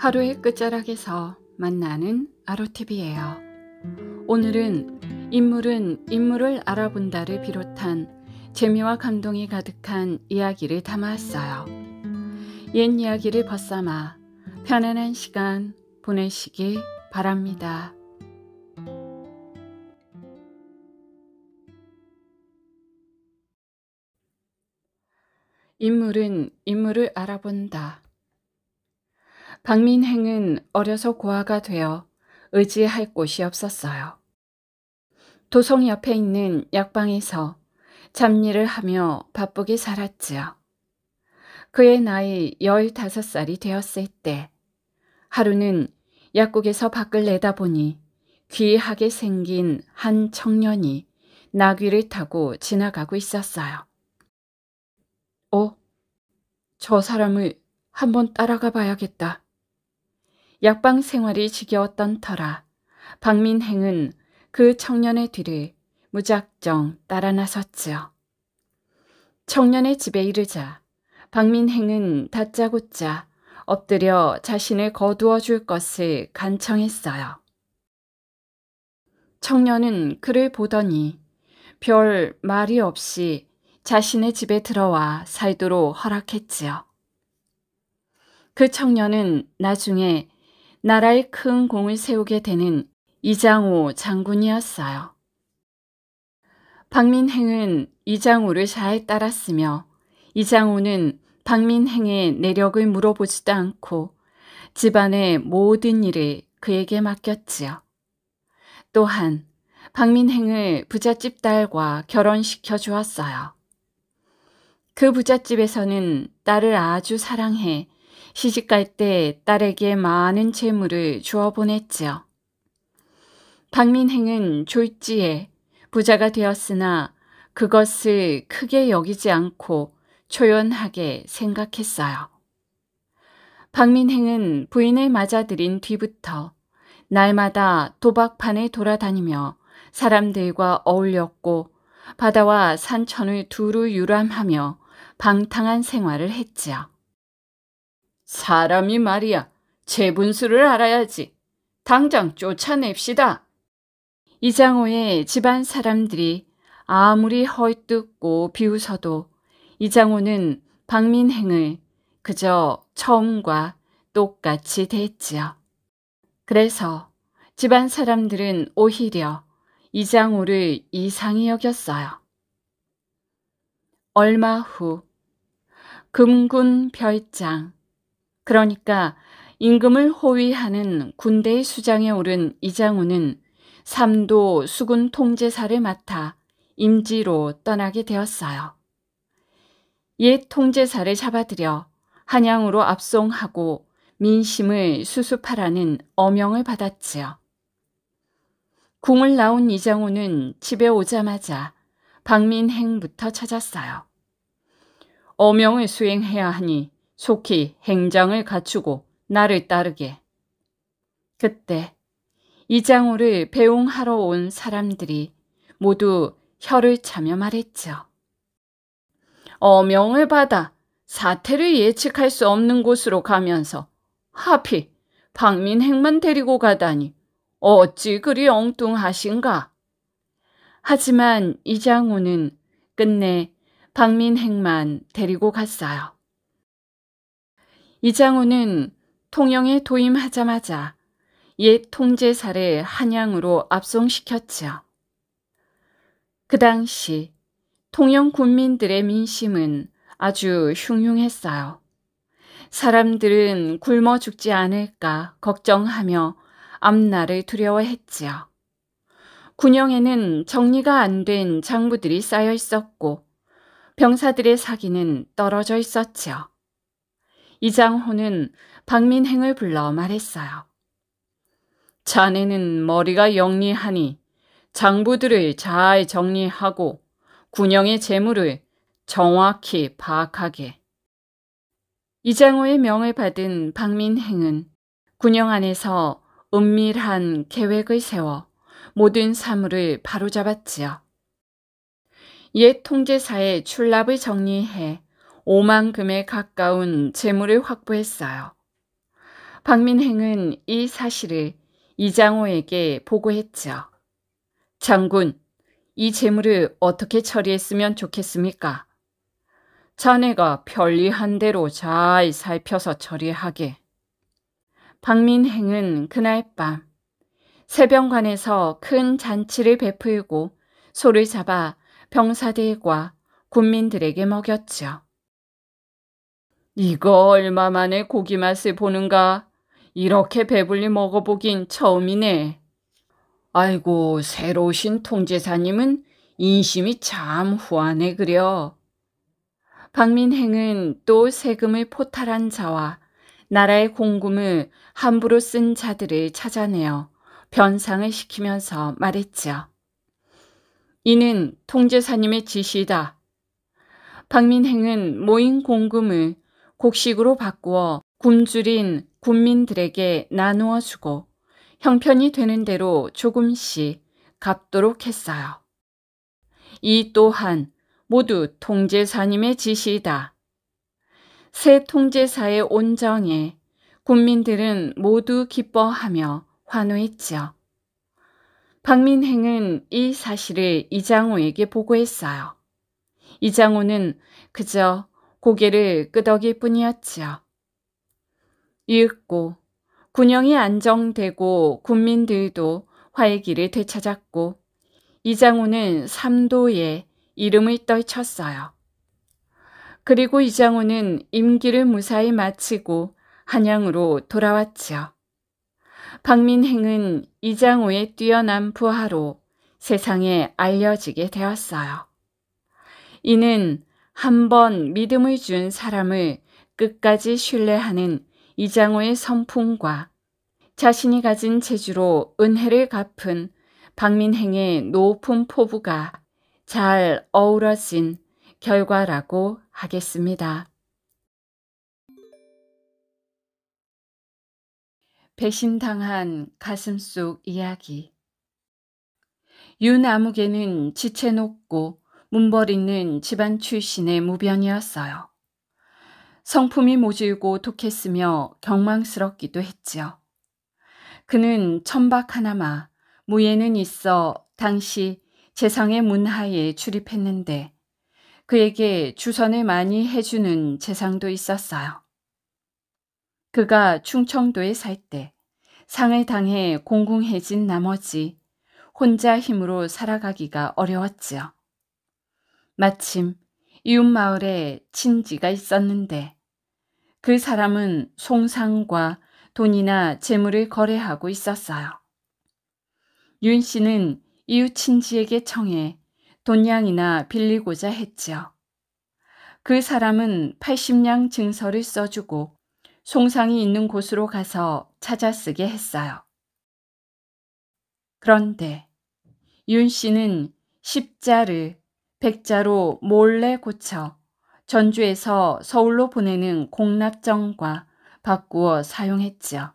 하루의 끝자락에서 만나는 아로티 v 예요 오늘은 인물은 인물을 알아본다를 비롯한 재미와 감동이 가득한 이야기를 담아왔어요. 옛 이야기를 벗삼아 편안한 시간 보내시기 바랍니다. 인물은 인물을 알아본다. 박민행은 어려서 고아가 되어 의지할 곳이 없었어요. 도성 옆에 있는 약방에서 잡일을 하며 바쁘게 살았지요. 그의 나이 15살이 되었을 때 하루는 약국에서 밖을 내다보니 귀하게 생긴 한 청년이 나귀를 타고 지나가고 있었어요. 어? 저 사람을 한번 따라가 봐야겠다. 약방 생활이 지겨웠던 터라 박민행은 그 청년의 뒤를 무작정 따라 나섰지요. 청년의 집에 이르자 박민행은 다짜고짜 엎드려 자신을 거두어 줄 것을 간청했어요. 청년은 그를 보더니 별 말이 없이 자신의 집에 들어와 살도록 허락했지요. 그 청년은 나중에 나라에 큰 공을 세우게 되는 이장호 장군이었어요. 박민행은 이장호를 잘 따랐으며 이장호는 박민행의 내력을 물어보지도 않고 집안의 모든 일을 그에게 맡겼지요. 또한 박민행을 부잣집 딸과 결혼시켜 주었어요. 그 부잣집에서는 딸을 아주 사랑해 시집갈 때 딸에게 많은 재물을 주어 보냈지요. 박민행은 졸지에 부자가 되었으나 그것을 크게 여기지 않고 초연하게 생각했어요. 박민행은 부인을 맞아들인 뒤부터 날마다 도박판에 돌아다니며 사람들과 어울렸고 바다와 산천을 두루 유람하며 방탕한 생활을 했지요. 사람이 말이야. 재분수를 알아야지. 당장 쫓아냅시다. 이장호의 집안 사람들이 아무리 헐뜯고 비웃어도 이장호는 박민행을 그저 처음과 똑같이 대했지요. 그래서 집안 사람들은 오히려 이장호를 이상히 여겼어요. 얼마 후 금군 별장 그러니까 임금을 호위하는 군대의 수장에 오른 이장우는 삼도 수군 통제사를 맡아 임지로 떠나게 되었어요. 옛 통제사를 잡아들여 한양으로 압송하고 민심을 수습하라는 어명을 받았지요. 궁을 나온 이장우는 집에 오자마자 박민행부터 찾았어요. 어명을 수행해야 하니 속히 행장을 갖추고 나를 따르게. 그때 이장호를 배웅하러 온 사람들이 모두 혀를 차며 말했죠. 어명을 받아 사태를 예측할 수 없는 곳으로 가면서 하필 박민행만 데리고 가다니 어찌 그리 엉뚱하신가. 하지만 이장호는 끝내 박민행만 데리고 갔어요. 이장우는 통영에 도임하자마자 옛 통제사를 한양으로 압송시켰지요. 그 당시 통영 군민들의 민심은 아주 흉흉했어요. 사람들은 굶어 죽지 않을까 걱정하며 앞날을 두려워했지요. 군영에는 정리가 안 된 장부들이 쌓여 있었고 병사들의 사기는 떨어져 있었지요. 이장호는 박민행을 불러 말했어요. 자네는 머리가 영리하니 장부들을 잘 정리하고 군영의 재물을 정확히 파악하게. 이장호의 명을 받은 박민행은 군영 안에서 은밀한 계획을 세워 모든 사물을 바로잡았지요. 옛 통제사의 출납을 정리해 5만금에 가까운 재물을 확보했어요. 박민행은 이 사실을 이장호에게 보고했죠. 장군, 이 재물을 어떻게 처리했으면 좋겠습니까? 자네가 편리한 대로 잘 살펴서 처리하게. 박민행은 그날 밤 세병관에서 큰 잔치를 베풀고 소를 잡아 병사들과 군민들에게 먹였지요. 이거 얼마 만에 고기 맛을 보는가? 이렇게 배불리 먹어보긴 처음이네. 아이고, 새로 오신 통제사님은 인심이 참 후안해 그려. 박민행은 또 세금을 포탈한 자와 나라의 공금을 함부로 쓴 자들을 찾아내어 변상을 시키면서 말했죠 이는 통제사님의 지시다. 박민행은 모인 공금을 곡식으로 바꾸어 굶주린 군민들에게 나누어 주고 형편이 되는 대로 조금씩 갚도록 했어요. 이 또한 모두 통제사님의 지시이다. 새 통제사의 온정에 군민들은 모두 기뻐하며 환호했지요. 박민행은 이 사실을 이장호에게 보고했어요. 이장호는 그저 고개를 끄덕일 뿐이었지요. 읽고 군영이 안정되고 군민들도 활기를 되찾았고 이장우는 삼도에 이름을 떨쳤어요. 그리고 이장우는 임기를 무사히 마치고 한양으로 돌아왔지요. 박민행은 이장우의 뛰어난 부하로 세상에 알려지게 되었어요. 이는 한번 믿음을 준 사람을 끝까지 신뢰하는 이장호의성품과 자신이 가진 재주로 은혜를 갚은 박민행의 높은 포부가 잘 어우러진 결과라고 하겠습니다. 배신당한 가슴속 이야기 윤아무개는 지체 높고 문벌이는 집안 출신의 무변이었어요. 성품이 모질고 독했으며 경망스럽기도 했지요. 그는 천박 하나마 무예는 있어 당시 재상의 문하에 출입했는데 그에게 주선을 많이 해주는 재상도 있었어요. 그가 충청도에 살 때 상을 당해 공공해진 나머지 혼자 힘으로 살아가기가 어려웠지요. 마침 이웃마을에 친지가 있었는데 그 사람은 송상과 돈이나 재물을 거래하고 있었어요. 윤 씨는 이웃 친지에게 청해 돈양이나 빌리고자 했지요. 그 사람은 80냥 증서를 써주고 송상이 있는 곳으로 가서 찾아쓰게 했어요. 그런데 윤 씨는 십자를 백자로 몰래 고쳐 전주에서 서울로 보내는 공납정과 바꾸어 사용했지요.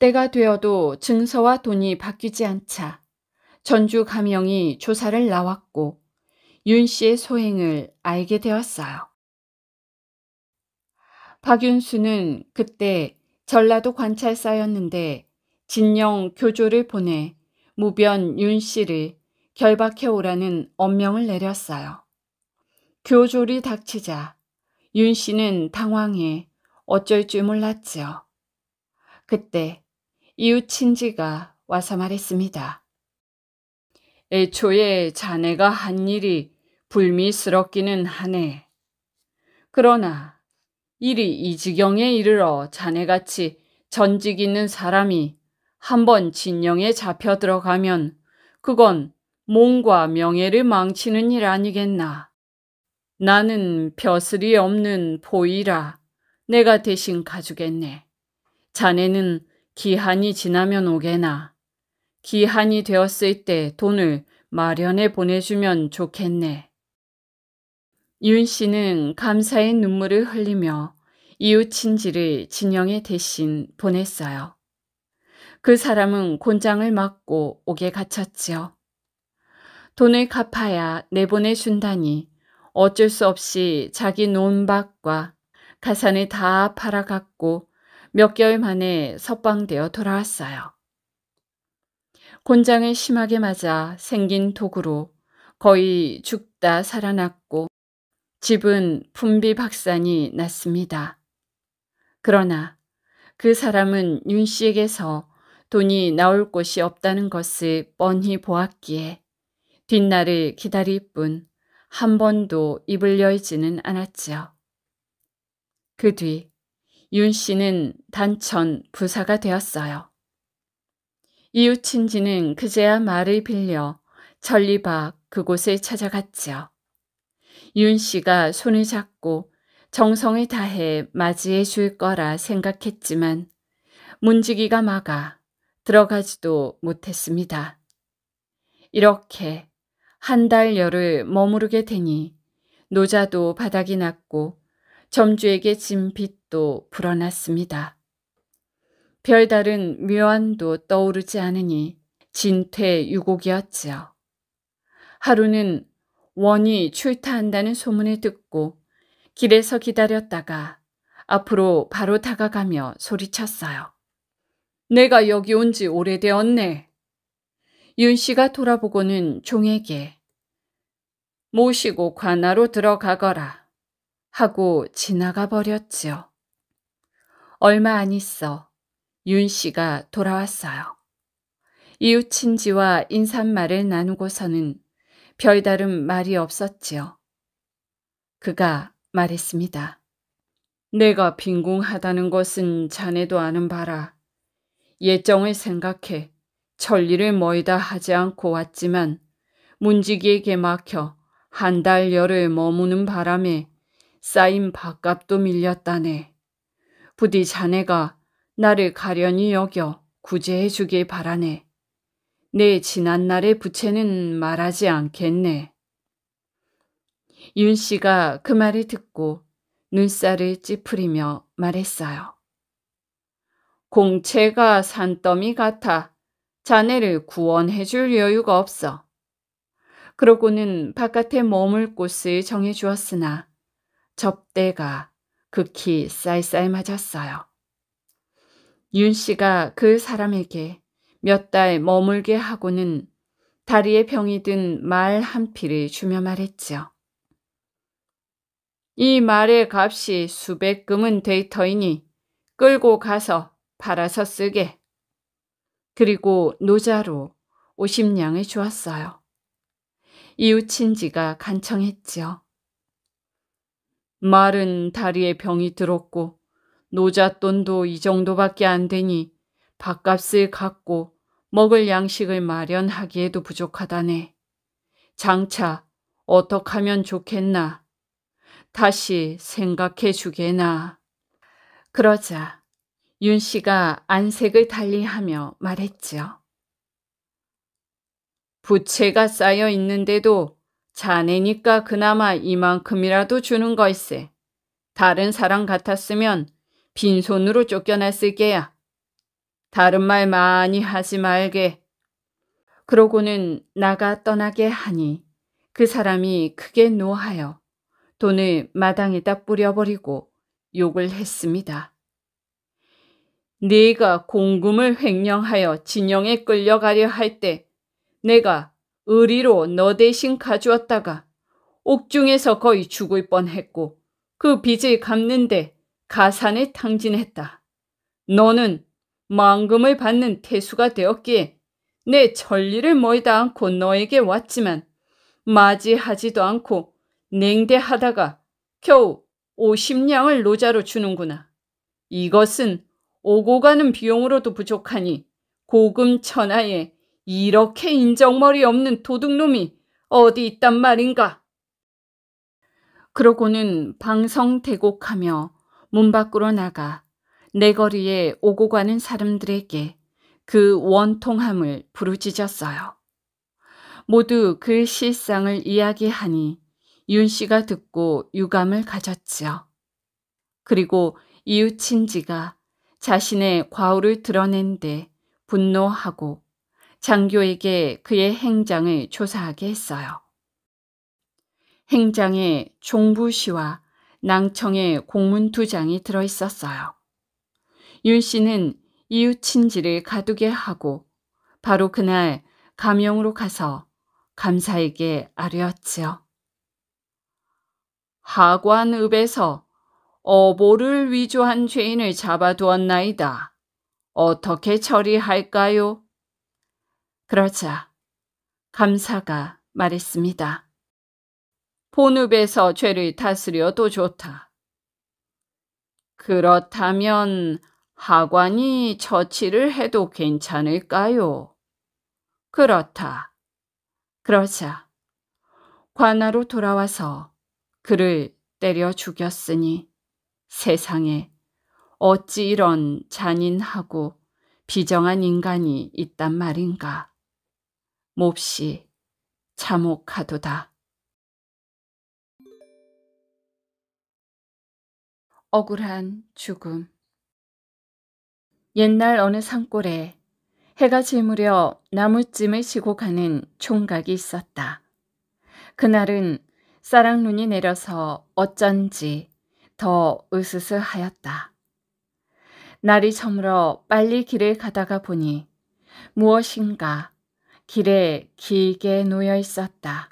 때가 되어도 증서와 돈이 바뀌지 않자 전주 감영이 조사를 나왔고 윤 씨의 소행을 알게 되었어요. 박윤수는 그때 전라도 관찰사였는데 진영 교조를 보내 무변 윤 씨를 결박해 오라는 엄명을 내렸어요. 교졸이 닥치자 윤 씨는 당황해 어쩔 줄 몰랐지요. 그때 이웃 친지가 와서 말했습니다. 애초에 자네가 한 일이 불미스럽기는 하네. 그러나 일이 이 지경에 이르러 자네같이 전직 있는 사람이 한번 진영에 잡혀 들어가면 그건 몸과 명예를 망치는 일 아니겠나. 나는 벼슬이 없는 보이라 내가 대신 가주겠네. 자네는 기한이 지나면 오게나. 기한이 되었을 때 돈을 마련해 보내주면 좋겠네. 윤 씨는 감사의 눈물을 흘리며 이웃친지를 진영에 대신 보냈어요. 그 사람은 곤장을 맞고 옥에 갇혔지요. 돈을 갚아야 내보내 준다니 어쩔 수 없이 자기 논박과 가산을 다 팔아갔고 몇 개월 만에 석방되어 돌아왔어요. 곤장을 심하게 맞아 생긴 도구로 거의 죽다 살아났고 집은 분비 박산이 났습니다. 그러나 그 사람은 윤 씨에게서 돈이 나올 곳이 없다는 것을 뻔히 보았기에 빛날을 기다릴 뿐 한 번도 입을 열지는 않았지요. 그 뒤 윤 씨는 단천 부사가 되었어요. 이웃친지는 그제야 말을 빌려 천리박 그곳을 찾아갔지요. 윤 씨가 손을 잡고 정성을 다해 맞이해 줄 거라 생각했지만 문지기가 막아 들어가지도 못했습니다. 이렇게 한달 열을 머무르게 되니 노자도 바닥이 났고 점주에게 진빛도 불어났습니다. 별다른 묘안도 떠오르지 않으니 진퇴 유곡이었지요. 하루는 원이 출타한다는 소문을 듣고 길에서 기다렸다가 앞으로 바로 다가가며 소리쳤어요. 내가 여기 온 지 오래되었네. 윤 씨가 돌아보고는 종에게 모시고 관아로 들어가거라 하고 지나가 버렸지요. 얼마 안 있어 윤 씨가 돌아왔어요. 이웃 친지와 인사말을 나누고서는 별다른 말이 없었지요. 그가 말했습니다. 내가 빈궁하다는 것은 자네도 아는 바라. 예정을 생각해 천리를 모이다 하지 않고 왔지만 문지기에게 막혀 한 달 열을 머무는 바람에 쌓인 밥값도 밀렸다네. 부디 자네가 나를 가련히 여겨 구제해 주길 바라네. 내 지난 날의 부채는 말하지 않겠네. 윤 씨가 그 말을 듣고 눈살을 찌푸리며 말했어요. 공채가 산더미 같아 자네를 구원해 줄 여유가 없어. 그러고는 바깥에 머물 곳을 정해 주었으나 접대가 극히 쌀쌀 맞았어요. 윤 씨가 그 사람에게 몇 달 머물게 하고는 다리에 병이 든 말한 피를 주며 말했지요. 이 말의 값이 수백 금은 데이터이니 끌고 가서 팔아서 쓰게. 그리고 노자로 50냥을 주었어요. 이웃 친지가 간청했지요. 말은 다리에 병이 들었고 노잣 돈도 이 정도밖에 안 되니 밥값을 갖고 먹을 양식을 마련하기에도 부족하다네. 장차 어떡 하면 좋겠나. 다시 생각해 주게나. 그러자 윤 씨가 안색을 달리하며 말했지요. 부채가 쌓여 있는데도 자네니까 그나마 이만큼이라도 주는 걸세. 다른 사람 같았으면 빈손으로 쫓겨났을 게야. 다른 말 많이 하지 말게. 그러고는 나가 떠나게 하니 그 사람이 크게 노하여 돈을 마당에다 뿌려버리고 욕을 했습니다. 네가 공금을 횡령하여 진영에 끌려가려 할 때 내가 의리로 너 대신 가주었다가 옥중에서 거의 죽을 뻔했고 그 빚을 갚는데 가산에 탕진했다. 너는 만금을 받는 태수가 되었기에 내 전리를 모이다 않고 너에게 왔지만 맞이하지도 않고 냉대하다가 겨우 5 0냥을 노자로 주는구나. 이것은 오고 가는 비용으로도 부족하니 고금천하에 이렇게 인정머리 없는 도둑놈이 어디 있단 말인가. 그러고는 방성대곡하며 문 밖으로 나가 내거리에 오고 가는 사람들에게 그 원통함을 부르짖었어요. 모두 그 실상을 이야기하니 윤 씨가 듣고 유감을 가졌지요. 그리고 이웃 친지가 자신의 과오를 드러낸데 분노하고 장교에게 그의 행장을 조사하게 했어요. 행장에 종부시와 낭청의 공문 두 장이 들어있었어요. 윤 씨는 이웃 친지를 가두게 하고 바로 그날 감영으로 가서 감사에게 아뢰었지요. 하관읍에서 어보를 위조한 죄인을 잡아두었나이다. 어떻게 처리할까요? 그러자 감사가 말했습니다. 본읍에서 죄를 다스려도 좋다. 그렇다면 하관이 처치를 해도 괜찮을까요? 그렇다. 그러자 관아로 돌아와서 그를 때려 죽였으니 세상에 어찌 이런 잔인하고 비정한 인간이 있단 말인가. 몹시 참혹하도다. 억울한 죽음 옛날 어느 산골에 해가 지무려 나무찜을 지고 가는 총각이 있었다. 그날은 싸락눈이 내려서 어쩐지 더 으스스하였다. 날이 저물어 빨리 길을 가다가 보니 무엇인가 길에 길게 놓여 있었다.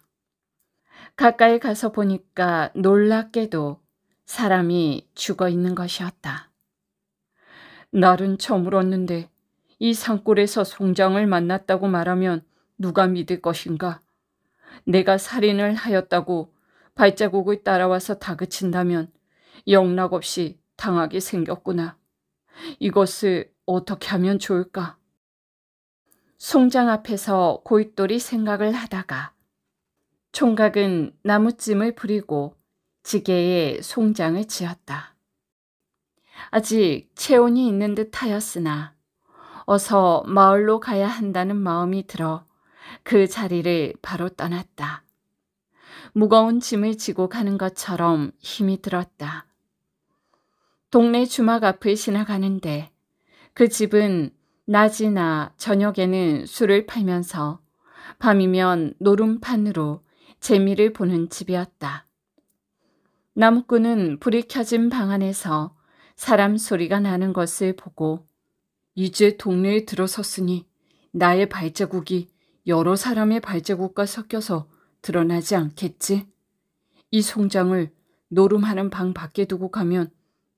가까이 가서 보니까 놀랍게도 사람이 죽어 있는 것이었다. 날은 저물었는데 이 산골에서 송장을 만났다고 말하면 누가 믿을 것인가? 내가 살인을 하였다고 발자국을 따라와서 다그친다면 영락 없이 당하게 생겼구나. 이것을 어떻게 하면 좋을까? 송장 앞에서 고윗돌이 생각을 하다가 총각은 나무찜을 부리고 지게에 송장을 지었다. 아직 체온이 있는 듯 하였으나 어서 마을로 가야 한다는 마음이 들어 그 자리를 바로 떠났다. 무거운 짐을 지고 가는 것처럼 힘이 들었다. 동네 주막 앞을 지나가는데 그 집은 낮이나 저녁에는 술을 팔면서 밤이면 노름판으로 재미를 보는 집이었다. 나무꾼은 불이 켜진 방 안에서 사람 소리가 나는 것을 보고 이제 동네에 들어섰으니 나의 발자국이 여러 사람의 발자국과 섞여서 드러나지 않겠지? 이 송장을 노름하는 방 밖에 두고 가면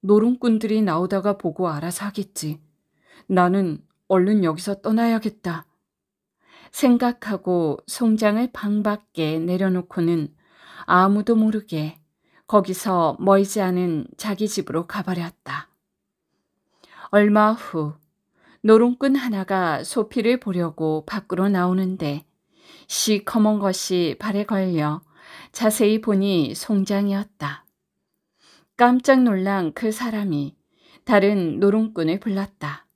노름꾼들이 나오다가 보고 알아서 하겠지. 나는 얼른 여기서 떠나야겠다. 생각하고 송장을 방 밖에 내려놓고는 아무도 모르게 거기서 멀지 않은 자기 집으로 가버렸다. 얼마 후 노름꾼 하나가 소피를 보려고 밖으로 나오는데 시커먼 것이 발에 걸려 자세히 보니 송장이었다. 깜짝 놀란 그 사람이 다른 노름꾼을 불렀다.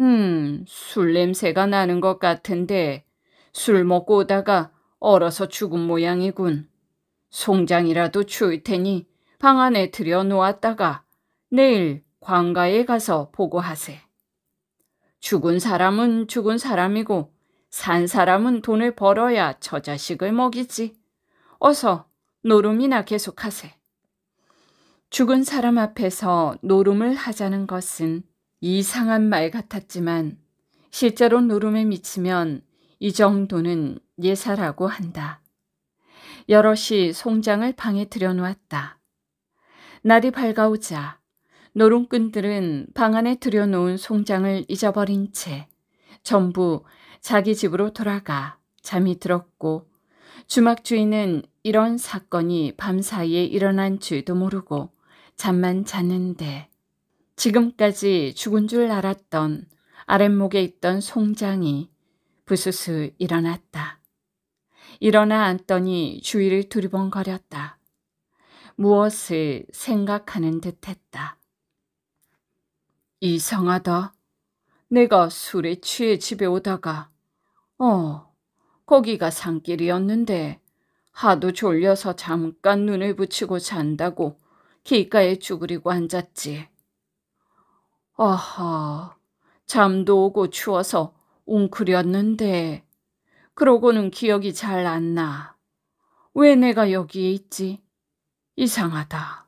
음, 술 냄새가 나는 것 같은데 술 먹고 오다가 얼어서 죽은 모양이군. 송장이라도 추울 테니 방 안에 들여 놓았다가 내일 광가에 가서 보고하세. 죽은 사람은 죽은 사람이고 산 사람은 돈을 벌어야 저자식을 먹이지. 어서 노름이나 계속하세. 죽은 사람 앞에서 노름을 하자는 것은 이상한 말 같았지만 실제로 노름에 미치면 이 정도는 예사라고 한다. 여럿이 송장을 방에 들여놓았다. 날이 밝아오자 노름꾼들은 방 안에 들여놓은 송장을 잊어버린 채 전부 자기 집으로 돌아가 잠이 들었고 주막 주인은 이런 사건이 밤사이에 일어난 줄도 모르고 잠만 자는데 지금까지 죽은 줄 알았던 아랫목에 있던 송장이 부스스 일어났다. 일어나 앉더니 주위를 두리번거렸다. 무엇을 생각하는 듯했다. 이상하다. 내가 술에 취해 집에 오다가 어, 거기가 산길이었는데 하도 졸려서 잠깐 눈을 붙이고 잔다고 길가에 죽으리고 앉았지. 아하, 잠도 오고 추워서 웅크렸는데, 그러고는 기억이 잘 안 나. 왜 내가 여기에 있지? 이상하다.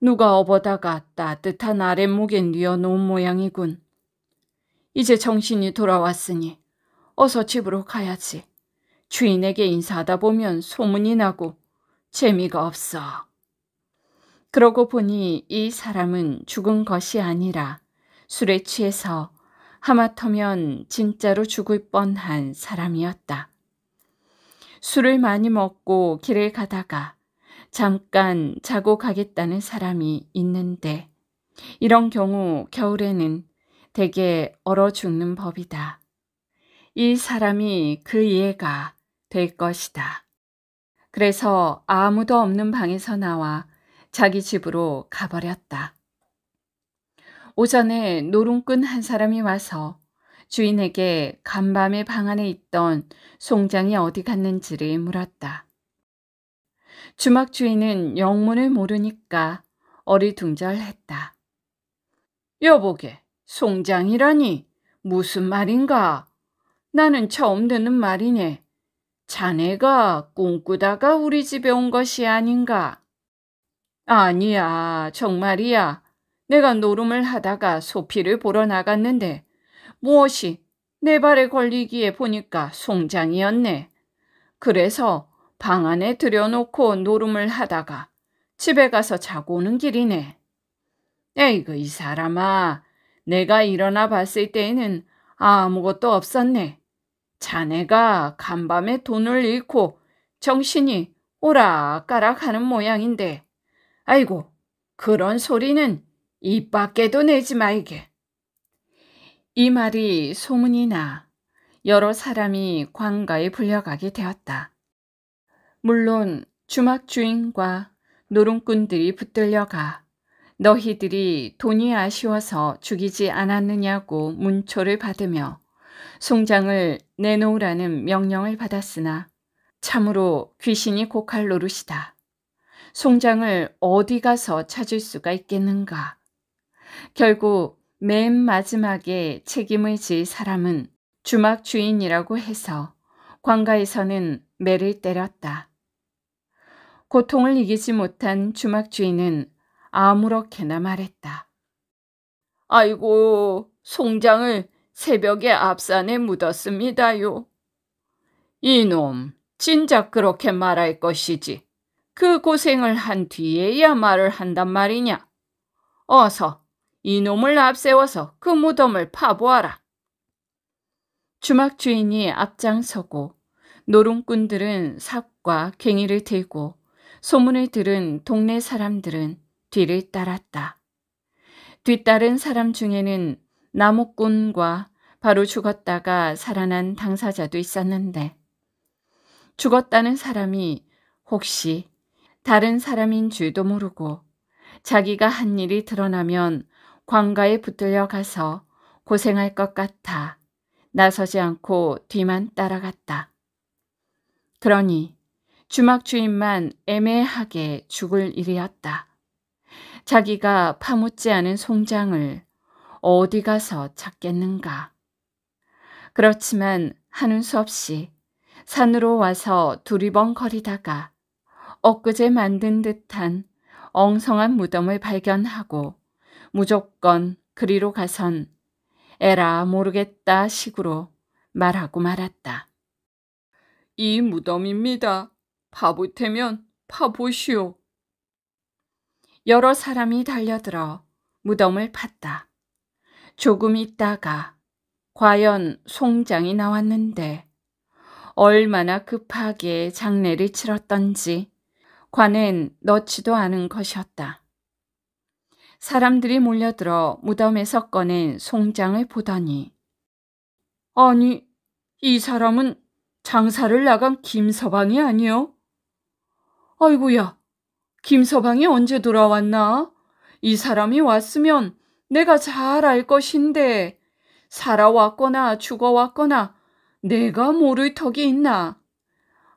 누가 업어다가 따뜻한 아랫목에 뉘어놓은 모양이군. 이제 정신이 돌아왔으니 어서 집으로 가야지. 주인에게 인사하다 보면 소문이 나고 재미가 없어. 그러고 보니 이 사람은 죽은 것이 아니라 술에 취해서 하마터면 진짜로 죽을 뻔한 사람이었다. 술을 많이 먹고 길을 가다가 잠깐 자고 가겠다는 사람이 있는데 이런 경우 겨울에는 대개 얼어 죽는 법이다. 이 사람이 그 이해가 될 것이다. 그래서 아무도 없는 방에서 나와 자기 집으로 가버렸다. 오전에 노름꾼 한 사람이 와서 주인에게 간밤에 방 안에 있던 송장이 어디 갔는지를 물었다. 주막 주인은 영문을 모르니까 어리둥절했다. 여보게, 송장이라니 무슨 말인가? 나는 처음 듣는 말이네. 자네가 꿈꾸다가 우리 집에 온 것이 아닌가? 아니야, 정말이야. 내가 노름을 하다가 소피를 보러 나갔는데 무엇이 내 발에 걸리기에 보니까 송장이었네. 그래서 방 안에 들여놓고 노름을 하다가 집에 가서 자고 오는 길이네. 에이그 이 사람아, 내가 일어나 봤을 때에는 아무것도 없었네. 자네가 간밤에 돈을 잃고 정신이 오락가락 하는 모양인데 아이고, 그런 소리는 입 밖에도 내지 말게. 이 말이 소문이 나 여러 사람이 관가에 불려가게 되었다. 물론 주막 주인과 노름꾼들이 붙들려가 너희들이 돈이 아쉬워서 죽이지 않았느냐고 문초를 받으며 송장을 내놓으라는 명령을 받았으나 참으로 귀신이 고칼 노릇이다. 송장을 어디 가서 찾을 수가 있겠는가? 결국 맨 마지막에 책임을 질 사람은 주막 주인이라고 해서 관가에서는 매를 때렸다. 고통을 이기지 못한 주막 주인은 아무렇게나 말했다. 아이고, 송장을 새벽에 앞산에 묻었습니다요. 이놈, 진작 그렇게 말할 것이지. 그 고생을 한 뒤에야 말을 한단 말이냐. 어서 이놈을 앞세워서 그 무덤을 파보아라. 주막 주인이 앞장서고 노름꾼들은 삽과 갱이를 들고 소문을 들은 동네 사람들은 뒤를 따랐다. 뒤따른 사람 중에는 나무꾼과 바로 죽었다가 살아난 당사자도 있었는데 죽었다는 사람이 혹시 다른 사람인 줄도 모르고 자기가 한 일이 드러나면 광가에 붙들려 가서 고생할 것 같아 나서지 않고 뒤만 따라갔다. 그러니 주막 주인만 애매하게 죽을 일이었다. 자기가 파묻지 않은 송장을 어디 가서 찾겠는가. 그렇지만 하는 수 없이 산으로 와서 두리번거리다가 엊그제 만든 듯한 엉성한 무덤을 발견하고 무조건 그리로 가선 에라 모르겠다 식으로 말하고 말았다. 이 무덤입니다. 바보테면 파보시오. 여러 사람이 달려들어 무덤을 팠다. 조금 있다가 과연 송장이 나왔는데 얼마나 급하게 장례를 치렀던지 관엔 넣지도 않은 것이었다. 사람들이 몰려들어 무덤에서 꺼낸 송장을 보더니 아니, 이 사람은 장사를 나간 김서방이 아니요? 아이고야, 김서방이 언제 돌아왔나? 이 사람이 왔으면 내가 잘 알 것인데 살아왔거나 죽어왔거나 내가 모를 턱이 있나?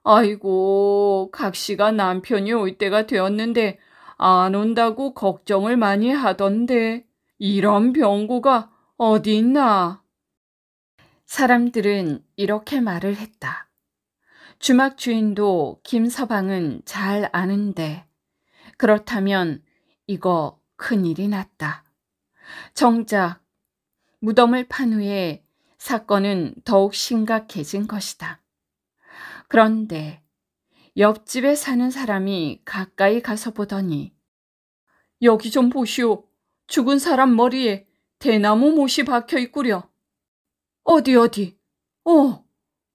아이고, 각시가 남편이 올 때가 되었는데 안 온다고 걱정을 많이 하던데 이런 병고가 어디 있나? 사람들은 이렇게 말을 했다. 주막 주인도 김서방은 잘 아는데 그렇다면 이거 큰일이 났다. 정작 무덤을 판 후에 사건은 더욱 심각해진 것이다. 그런데 옆집에 사는 사람이 가까이 가서 보더니 여기 좀 보시오. 죽은 사람 머리에 대나무 못이 박혀 있구려. 어디 어디. 오, 어,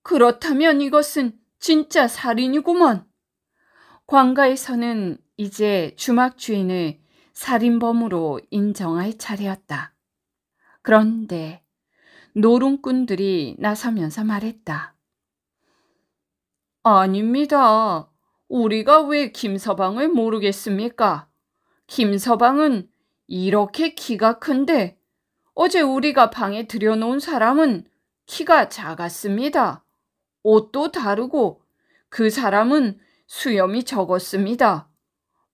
그렇다면 이것은 진짜 살인이구먼. 광가에서는 이제 주막 주인을 살인범으로 인정할 차례였다. 그런데 노름꾼들이 나서면서 말했다. 아닙니다. 우리가 왜 김서방을 모르겠습니까? 김서방은 이렇게 키가 큰데 어제 우리가 방에 들여놓은 사람은 키가 작았습니다. 옷도 다르고 그 사람은 수염이 적었습니다.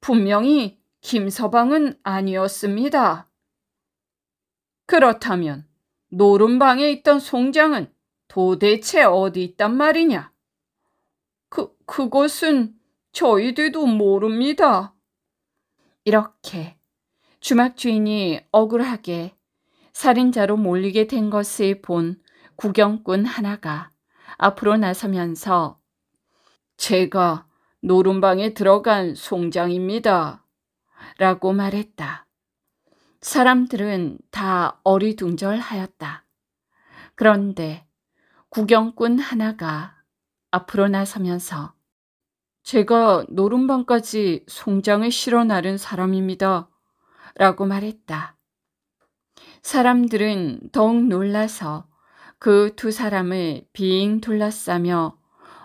분명히 김서방은 아니었습니다. 그렇다면 노름방에 있던 송장은 도대체 어디 있단 말이냐? 그것은 저희들도 모릅니다. 이렇게 주막 주인이 억울하게 살인자로 몰리게 된 것을 본 구경꾼 하나가 앞으로 나서면서 제가 노름방에 들어간 송장입니다. 라고 말했다. 사람들은 다 어리둥절하였다. 그런데 구경꾼 하나가 앞으로 나서면서 제가 노름방까지 송장을 실어 나른 사람입니다. 라고 말했다. 사람들은 더욱 놀라서 그 두 사람을 빙 둘러싸며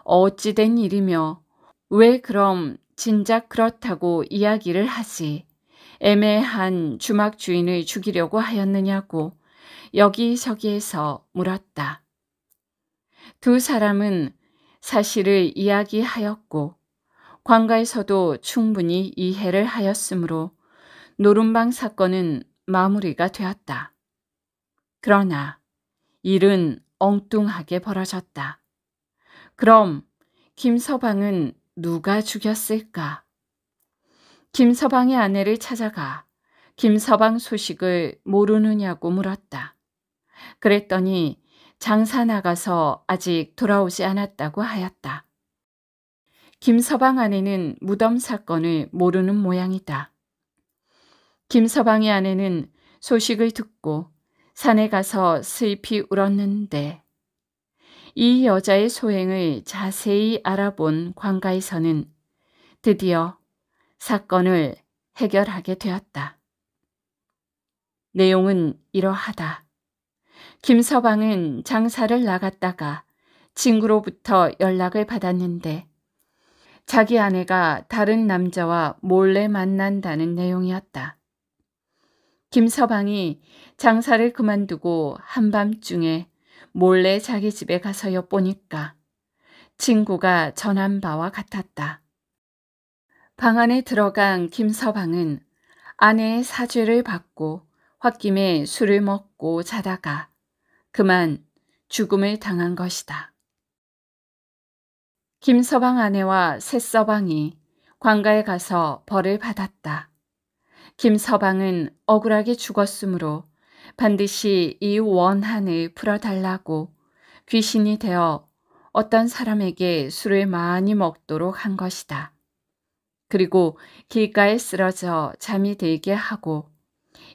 어찌된 일이며 왜 그럼 진작 그렇다고 이야기를 하지 애매한 주막 주인을 죽이려고 하였느냐고 여기저기에서 물었다. 두 사람은 사실을 이야기하였고 광가에서도 충분히 이해를 하였으므로 노름방 사건은 마무리가 되었다. 그러나 일은 엉뚱하게 벌어졌다. 그럼 김서방은 누가 죽였을까? 김서방의 아내를 찾아가 김서방 소식을 모르느냐고 물었다. 그랬더니 장사 나가서 아직 돌아오지 않았다고 하였다. 김서방 아내는 무덤 사건을 모르는 모양이다. 김서방의 아내는 소식을 듣고 산에 가서 슬피 울었는데 이 여자의 소행을 자세히 알아본 관가에서는 드디어 사건을 해결하게 되었다. 내용은 이러하다. 김서방은 장사를 나갔다가 친구로부터 연락을 받았는데 자기 아내가 다른 남자와 몰래 만난다는 내용이었다. 김서방이 장사를 그만두고 한밤중에 몰래 자기 집에 가서 엿보니까 친구가 전한 바와 같았다. 방 안에 들어간 김서방은 아내의 사죄를 받고 홧김에 술을 먹고 자다가 그만 죽음을 당한 것이다. 김서방 아내와 새서방이 광가에 가서 벌을 받았다. 김서방은 억울하게 죽었으므로 반드시 이 원한을 풀어달라고 귀신이 되어 어떤 사람에게 술을 많이 먹도록 한 것이다. 그리고 길가에 쓰러져 잠이 들게 하고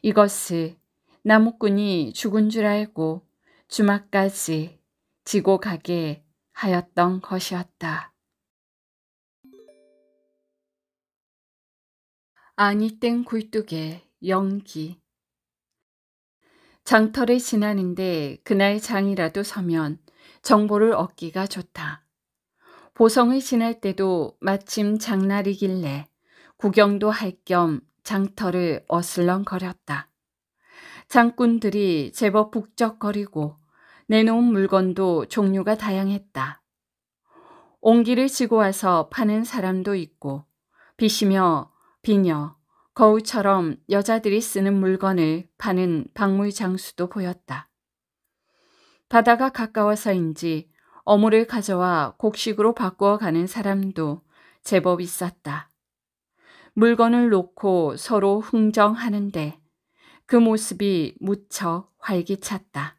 이것을 나무꾼이 죽은 줄 알고 주막까지 지고 가게 하였던 것이었다. 아니땡 굴뚝의 연기 장터를 지나는데 그날 장이라도 서면 정보를 얻기가 좋다. 보성을 지날 때도 마침 장날이길래 구경도 할 겸 장터를 어슬렁거렸다. 장꾼들이 제법 북적거리고 내놓은 물건도 종류가 다양했다. 옹기를 지고 와서 파는 사람도 있고 비시며 비녀, 거울처럼 여자들이 쓰는 물건을 파는 박물 장수도 보였다. 바다가 가까워서인지 어물을 가져와 곡식으로 바꾸어 가는 사람도 제법 있었다. 물건을 놓고 서로 흥정하는데 그 모습이 무척 활기찼다.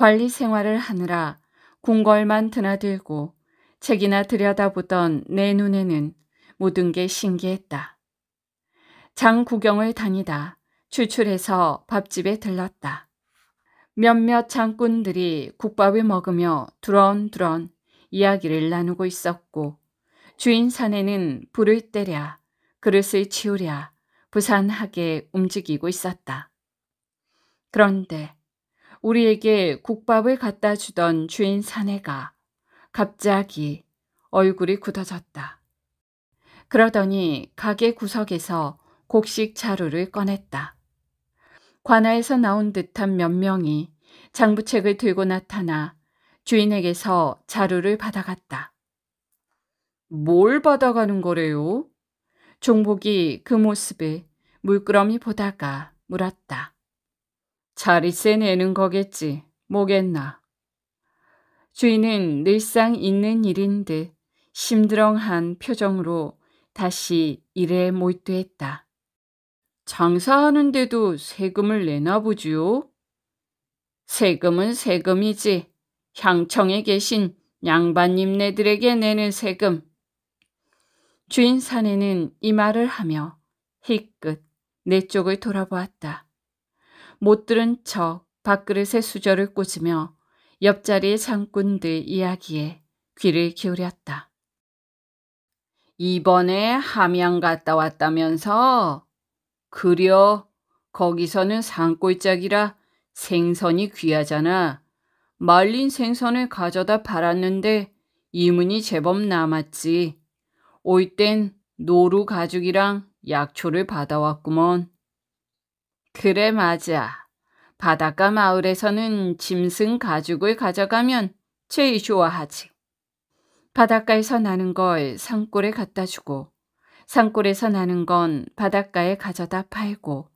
관리 생활을 하느라 궁궐만 드나들고 책이나 들여다보던 내 눈에는 모든 게 신기했다. 장 구경을 다니다 출출해서 밥집에 들렀다. 몇몇 장꾼들이 국밥을 먹으며 두런두런 이야기를 나누고 있었고 주인 산에는 불을 때랴 그릇을 치우랴 부산하게 움직이고 있었다. 그런데 우리에게 국밥을 갖다 주던 주인 사내가 갑자기 얼굴이 굳어졌다. 그러더니 가게 구석에서 곡식 자루를 꺼냈다. 관아에서 나온 듯한 몇 명이 장부책을 들고 나타나 주인에게서 자루를 받아갔다. 뭘 받아가는 거래요? 종복이 그 모습을 물끄러미 보다가 물었다. 자리세 내는 거겠지. 뭐겠나. 주인은 늘상 있는 일인 듯 심드렁한 표정으로 다시 일에 몰두했다. 장사하는데도 세금을 내나 보지요? 세금은 세금이지. 향청에 계신 양반님네들에게 내는 세금. 주인 사내는 이 말을 하며 희끗 내 쪽을 돌아보았다. 못 들은 척 밥그릇에 수저를 꽂으며 옆자리 장꾼들 이야기에 귀를 기울였다. 이번에 함양 갔다 왔다면서? 그려, 거기서는 산골짜기라 생선이 귀하잖아. 말린 생선을 가져다 팔았는데 이문이 제법 남았지. 올땐 노루 가죽이랑 약초를 받아왔구먼. 그래 맞아. 바닷가 마을에서는 짐승 가죽을 가져가면 제일 좋아하지. 바닷가에서 나는 걸 산골에 갖다 주고 산골에서 나는 건 바닷가에 가져다 팔고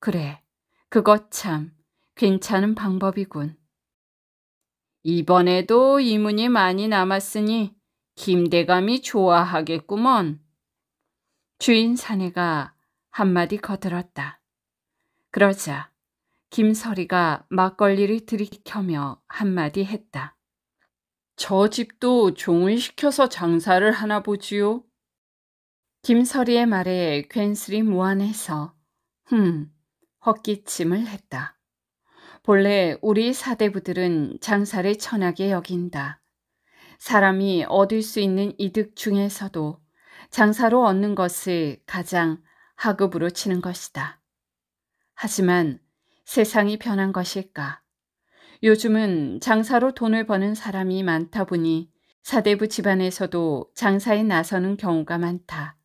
그래 그것 참 괜찮은 방법이군. 이번에도 이문이 많이 남았으니 김대감이 좋아하겠구먼. 주인 사내가 한마디 거들었다. 그러자 김서리가 막걸리를 들이켜며 한마디 했다. 저 집도 종을 시켜서 장사를 하나 보지요? 김서리의 말에 괜스레 무안해서 흠 헛기침을 했다. 본래 우리 사대부들은 장사를 천하게 여긴다. 사람이 얻을 수 있는 이득 중에서도 장사로 얻는 것을 가장 하급으로 치는 것이다. 하지만 세상이 변한 것일까? 요즘은 장사로 돈을 버는 사람이 많다 보니 사대부 집안에서도 장사에 나서는 경우가 많다.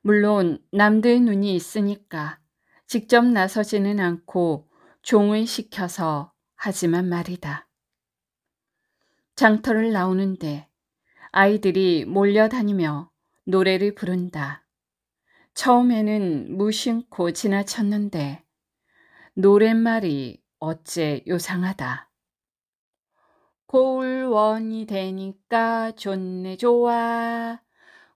물론 남들의 눈이 있으니까 직접 나서지는 않고 종을 시켜서 하지만 말이다. 장터를 나오는데 아이들이 몰려다니며 노래를 부른다. 처음에는 무심코 지나쳤는데 노랫말이 어째 요상하다. 고울원이 되니까 좋네 좋아.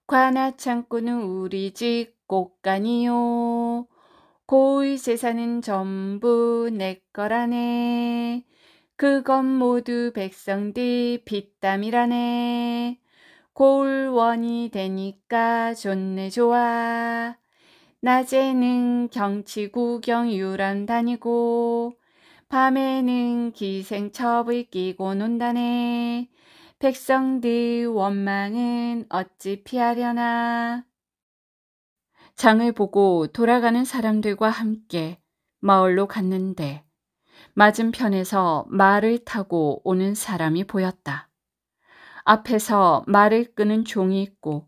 관아창고는 우리 집 꽃간이요. 고의 재산은 전부 내 거라네. 그건 모두 백성들 빚담이라네. 골원이 되니까 좋네 좋아. 낮에는 경치 구경 유람 다니고 밤에는 기생첩을 끼고 논다네. 백성들 원망은 어찌 피하려나. 장을 보고 돌아가는 사람들과 함께 마을로 갔는데 맞은편에서 말을 타고 오는 사람이 보였다. 앞에서 말을 끄는 종이 있고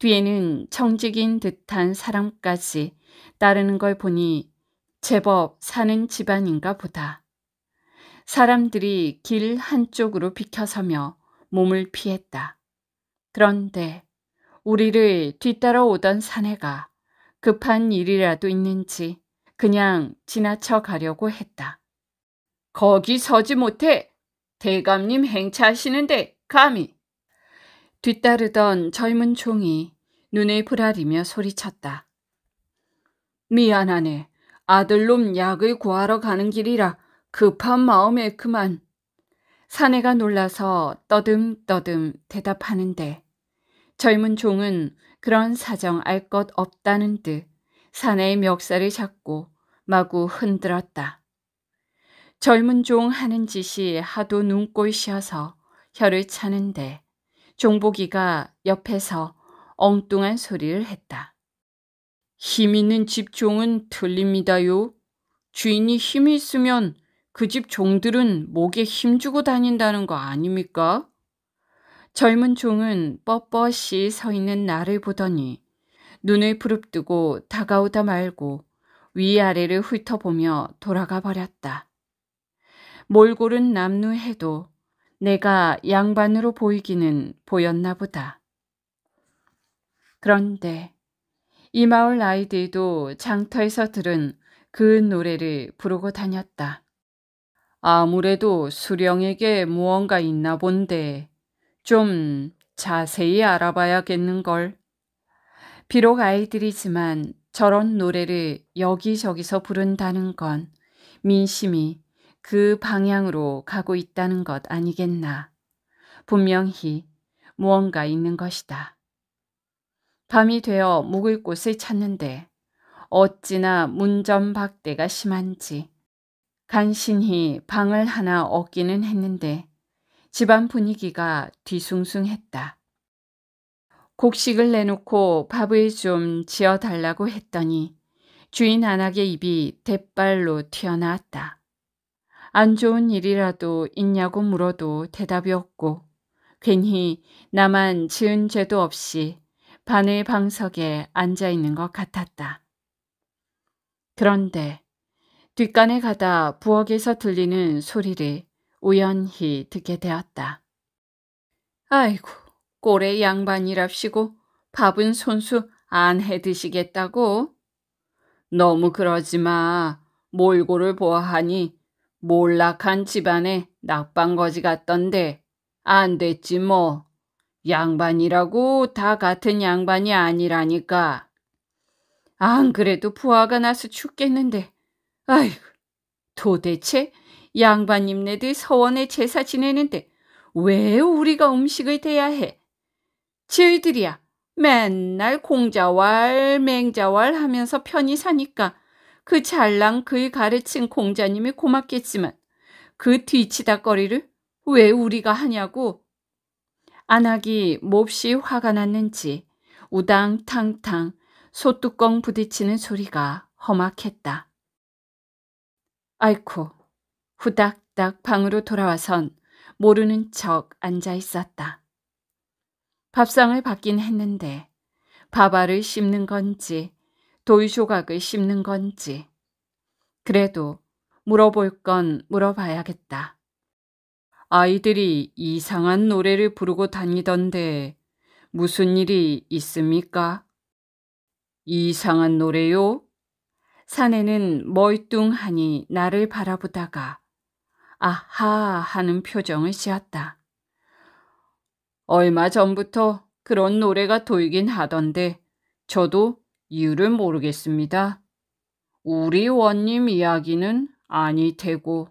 뒤에는 청직인 듯한 사람까지 따르는 걸 보니 제법 사는 집안인가 보다. 사람들이 길 한쪽으로 비켜서며 몸을 피했다. 그런데 우리를 뒤따라 오던 사내가 급한 일이라도 있는지 그냥 지나쳐 가려고 했다. 거기 서지 못해. 대감님 행차하시는데 감히. 뒤따르던 젊은 총이 눈을 부라리며 소리쳤다. 미안하네. 아들놈 약을 구하러 가는 길이라 급한 마음에 그만. 사내가 놀라서 떠듬떠듬 대답하는데 젊은 종은 그런 사정 알 것 없다는 듯 사내의 멱살을 잡고 마구 흔들었다. 젊은 종 하는 짓이 하도 눈꼴시어서 혀를 차는데 종복이가 옆에서 엉뚱한 소리를 했다. 힘 있는 집 종은 틀립니다요. 주인이 힘이 있으면 그 집 종들은 목에 힘 주고 다닌다는 거 아닙니까? 젊은 종은 뻣뻣이 서 있는 나를 보더니 눈을 부릅뜨고 다가오다 말고 위아래를 훑어보며 돌아가 버렸다. 몰골은 남루해도 내가 양반으로 보이기는 보였나 보다. 그런데 이 마을 아이들도 장터에서 들은 그 노래를 부르고 다녔다. 아무래도 수령에게 무언가 있나 본데 좀 자세히 알아봐야겠는걸. 비록 아이들이지만 저런 노래를 여기저기서 부른다는 건 민심이 그 방향으로 가고 있다는 것 아니겠나. 분명히 무언가 있는 것이다. 밤이 되어 묵을 곳을 찾는데 어찌나 문전박대가 심한지 간신히 방을 하나 얻기는 했는데 집안 분위기가 뒤숭숭했다. 곡식을 내놓고 밥을 좀 지어달라고 했더니 주인 안악의 입이 대빨로 튀어나왔다. 안 좋은 일이라도 있냐고 물어도 대답이 없고 괜히 나만 지은 죄도 없이 바늘 방석에 앉아 있는 것 같았다. 그런데 뒷간에 가다 부엌에서 들리는 소리를 우연히 듣게 되었다. 아이고, 꼴의 양반이랍시고 밥은 손수 안 해 드시겠다고? 너무 그러지 마. 몰골을 보아하니 몰락한 집안에 낙방거지 같던데 안 됐지 뭐. 양반이라고 다 같은 양반이 아니라니까. 안 그래도 부하가 나서 죽겠는데. 아휴, 도대체 양반님네들 서원에 제사 지내는데 왜 우리가 음식을 대야 해? 저희들이야 맨날 공자왈, 맹자왈 하면서 편히 사니까 그 잘난 그의 가르친 공자님이 고맙겠지만 그 뒤치다 거리를 왜 우리가 하냐고. 안학이 몹시 화가 났는지 우당탕탕 소뚜껑 부딪히는 소리가 험악했다. 아이쿠 후닥닥 방으로 돌아와선 모르는 척 앉아 있었다. 밥상을 받긴 했는데 밥알을 씹는 건지 돌조각을 씹는 건지. 그래도 물어볼 건 물어봐야겠다. 아이들이 이상한 노래를 부르고 다니던데 무슨 일이 있습니까? 이상한 노래요? 사내는 멀뚱하니 나를 바라보다가 아하 하는 표정을 지었다. 얼마 전부터 그런 노래가 돌긴 하던데 저도 이유를 모르겠습니다. 우리 원님 이야기는 아니 되고.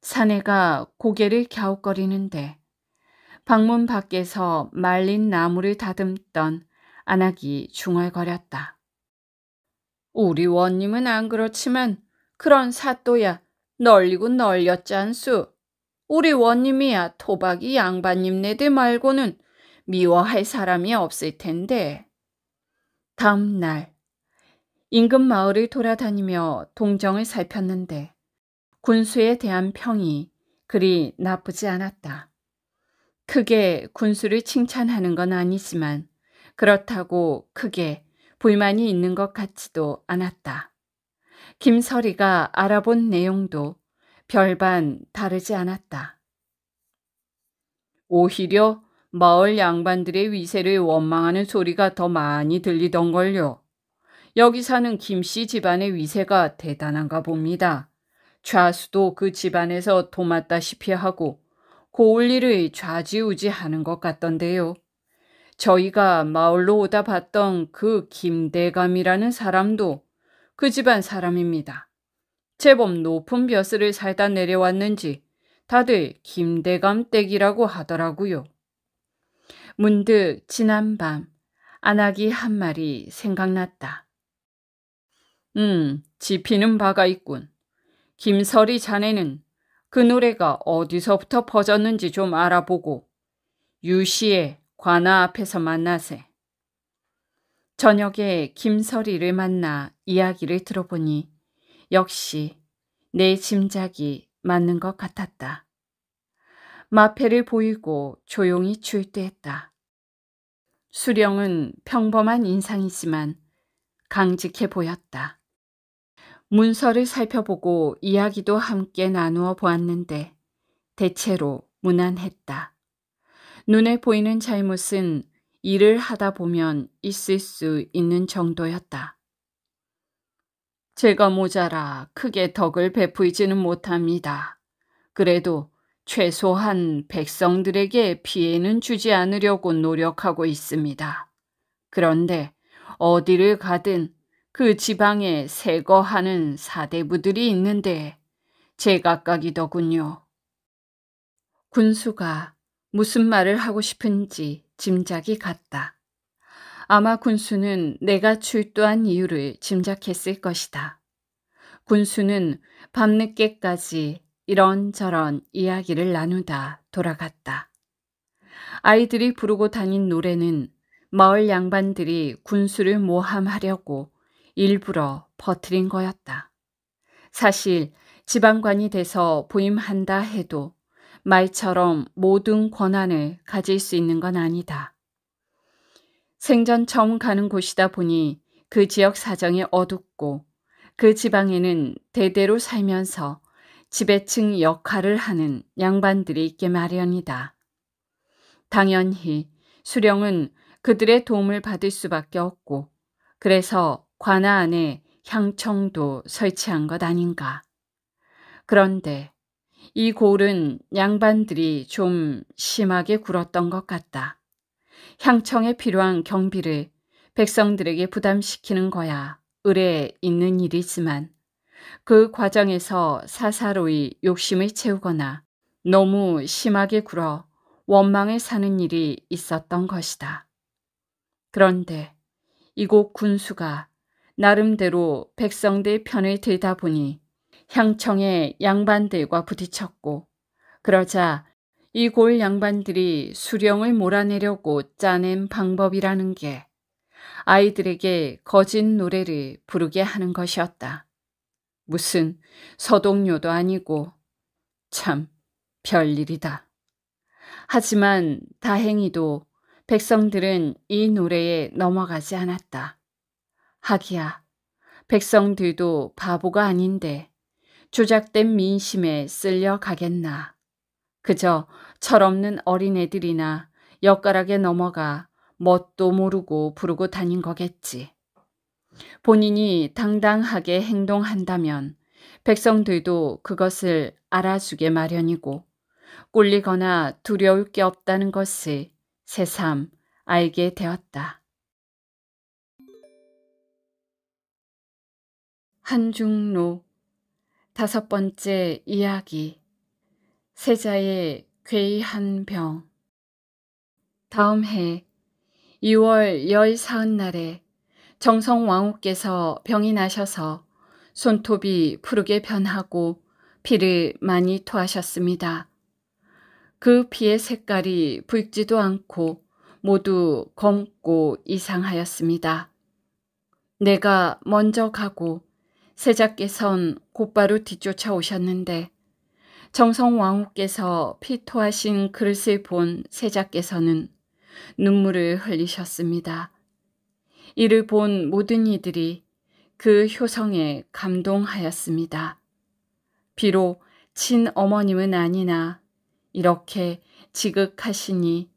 사내가 고개를 갸웃거리는데 방문 밖에서 말린 나무를 다듬던 안악이 중얼거렸다. 우리 원님은 안 그렇지만 그런 사또야 널리고 널렸지 않수. 우리 원님이야 토박이 양반님네들 말고는 미워할 사람이 없을 텐데. 다음 날 인근 마을을 돌아다니며 동정을 살폈는데 군수에 대한 평이 그리 나쁘지 않았다. 크게 군수를 칭찬하는 건 아니지만 그렇다고 크게 불만이 있는 것 같지도 않았다. 김서리가 알아본 내용도 별반 다르지 않았다. 오히려 마을 양반들의 위세를 원망하는 소리가 더 많이 들리던걸요. 여기 사는 김씨 집안의 위세가 대단한가 봅니다. 좌수도 그 집안에서 도맡다시피 하고 고울리를 좌지우지 하는 것 같던데요. 저희가 마을로 오다 봤던 그 김대감이라는 사람도 그 집안 사람입니다. 제법 높은 벼슬을 살다 내려왔는지 다들 김대감 댁이라고 하더라고요. 문득 지난 밤 안악이 한 마리 생각났다. 음, 지피는 바가 있군. 김설이 자네는 그 노래가 어디서부터 퍼졌는지 좀 알아보고 유시의 관아 앞에서 만나세. 저녁에 김설이를 만나 이야기를 들어보니 역시 내 짐작이 맞는 것 같았다. 마패를 보이고 조용히 출대했다. 수령은 평범한 인상이지만 강직해 보였다. 문서를 살펴보고 이야기도 함께 나누어 보았는데 대체로 무난했다. 눈에 보이는 잘못은 일을 하다 보면 있을 수 있는 정도였다. 제가 모자라 크게 덕을 베풀지는 못합니다. 그래도 최소한 백성들에게 피해는 주지 않으려고 노력하고 있습니다. 그런데 어디를 가든 그 지방에 세거하는 사대부들이 있는데 제각각이더군요. 군수가 무슨 말을 하고 싶은지 짐작이 갔다. 아마 군수는 내가 출두한 이유를 짐작했을 것이다. 군수는 밤늦게까지 이런저런 이야기를 나누다 돌아갔다. 아이들이 부르고 다닌 노래는 마을 양반들이 군수를 모함하려고 일부러 퍼트린 거였다. 사실 지방관이 돼서 부임한다 해도 말처럼 모든 권한을 가질 수 있는 건 아니다. 생전 처음 가는 곳이다 보니 그 지역 사정이 어둡고 그 지방에는 대대로 살면서 지배층 역할을 하는 양반들이 있게 마련이다. 당연히 수령은 그들의 도움을 받을 수밖에 없고 그래서 관아 안에 향청도 설치한 것 아닌가. 그런데 이 골은 양반들이 좀 심하게 굴었던 것 같다. 향청에 필요한 경비를 백성들에게 부담시키는 거야 의뢰에 있는 일이지만 그 과정에서 사사로이 욕심을 채우거나 너무 심하게 굴어 원망에 사는 일이 있었던 것이다. 그런데 이곳 군수가 나름대로 백성들 편을 들다 보니 향청의 양반들과 부딪혔고 그러자 이 골 양반들이 수령을 몰아내려고 짜낸 방법이라는 게 아이들에게 거짓 노래를 부르게 하는 것이었다. 무슨 서동료도 아니고 참 별일이다. 하지만 다행히도 백성들은 이 노래에 넘어가지 않았다. 하기야, 백성들도 바보가 아닌데 조작된 민심에 쓸려 가겠나. 그저 철없는 어린애들이나 엿가락에 넘어가 멋도 모르고 부르고 다닌 거겠지. 본인이 당당하게 행동한다면 백성들도 그것을 알아주게 마련이고 꿀리거나 두려울 게 없다는 것을 새삼 알게 되었다. 한중로 다섯 번째 이야기 세자의 괴이한 병 다음 해 2월 14일 날에 정성 왕후께서 병이 나셔서 손톱이 푸르게 변하고 피를 많이 토하셨습니다. 그 피의 색깔이 붉지도 않고 모두 검고 이상하였습니다. 내가 먼저 가고 세자께선 곧바로 뒤쫓아 오셨는데 정성 왕후께서 피토하신 그릇을 본 세자께서는 눈물을 흘리셨습니다. 이를 본 모든 이들이 그 효성에 감동하였습니다. 비록 친어머님은 아니나 이렇게 지극하시니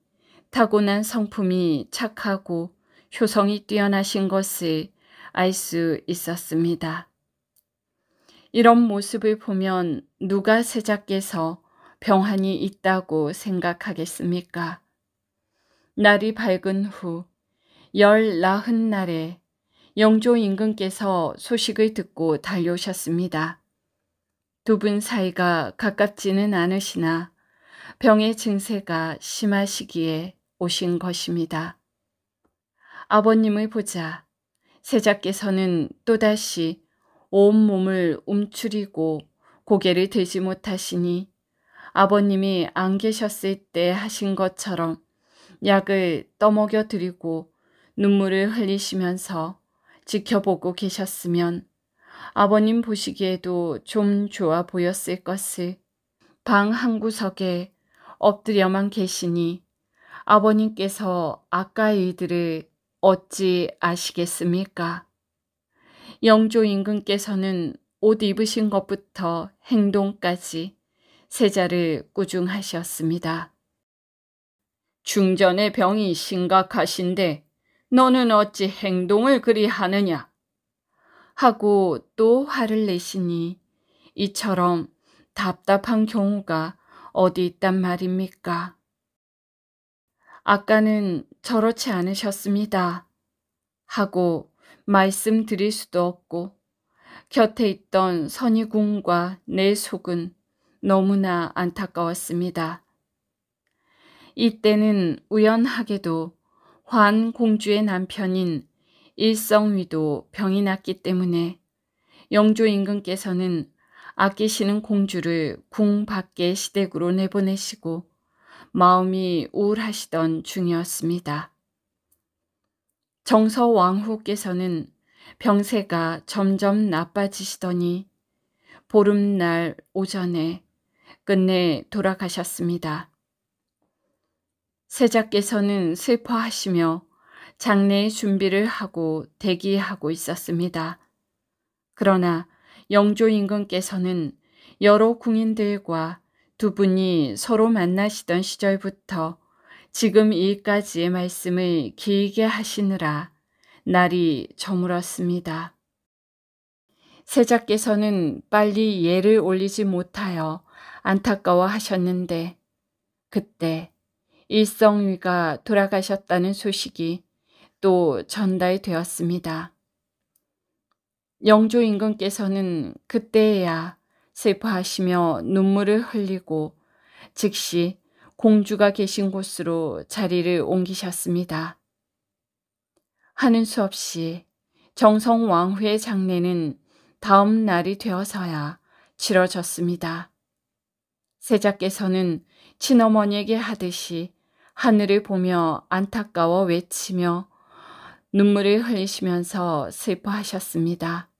타고난 성품이 착하고 효성이 뛰어나신 것을 알 수 있었습니다. 이런 모습을 보면 누가 세자께서 병환이 있다고 생각하겠습니까? 날이 밝은 후 열나흔 날에 영조 임금께서 소식을 듣고 달려오셨습니다. 두 분 사이가 가깝지는 않으시나 병의 증세가 심하시기에 오신 것입니다. 아버님을 보자 세자께서는 또다시 온몸을 움츠리고 고개를 들지 못하시니 아버님이 안 계셨을 때 하신 것처럼 약을 떠먹여 드리고 눈물을 흘리시면서 지켜보고 계셨으면 아버님 보시기에도 좀 좋아 보였을 것을 방 한구석에 엎드려만 계시니 아버님께서 아까 일들을 어찌 아시겠습니까? 영조 임금께서는 옷 입으신 것부터 행동까지 세자를 꾸중하셨습니다. 중전의 병이 심각하신데 너는 어찌 행동을 그리 하느냐? 하고 또 화를 내시니 이처럼 답답한 경우가 어디 있단 말입니까? 아까는 저렇지 않으셨습니다. 하고 말씀드릴 수도 없고 곁에 있던 선이궁과내 속은 너무나 안타까웠습니다. 이때는 우연하게도 환 공주의 남편인 일성위도 병이 났기 때문에 영조 임금께서는 아끼시는 공주를 궁 밖의 시댁으로 내보내시고 마음이 우울하시던 중이었습니다. 정서 왕후께서는 병세가 점점 나빠지시더니 보름날 오전에 끝내 돌아가셨습니다. 세자께서는 슬퍼하시며 장례의 준비를 하고 대기하고 있었습니다. 그러나 영조 임금께서는 여러 궁인들과 두 분이 서로 만나시던 시절부터 지금 이까지의 말씀을 길게 하시느라 날이 저물었습니다. 세자께서는 빨리 예를 올리지 못하여 안타까워하셨는데 그때 일성위가 돌아가셨다는 소식이 또 전달되었습니다. 영조 임금께서는 그때에야 슬퍼하시며 눈물을 흘리고 즉시 공주가 계신 곳으로 자리를 옮기셨습니다. 하는 수 없이 정성왕후의 장례는 다음 날이 되어서야 치러졌습니다. 세자께서는 친어머니에게 하듯이 하늘을 보며 안타까워 외치며 눈물을 흘리시면서 슬퍼하셨습니다.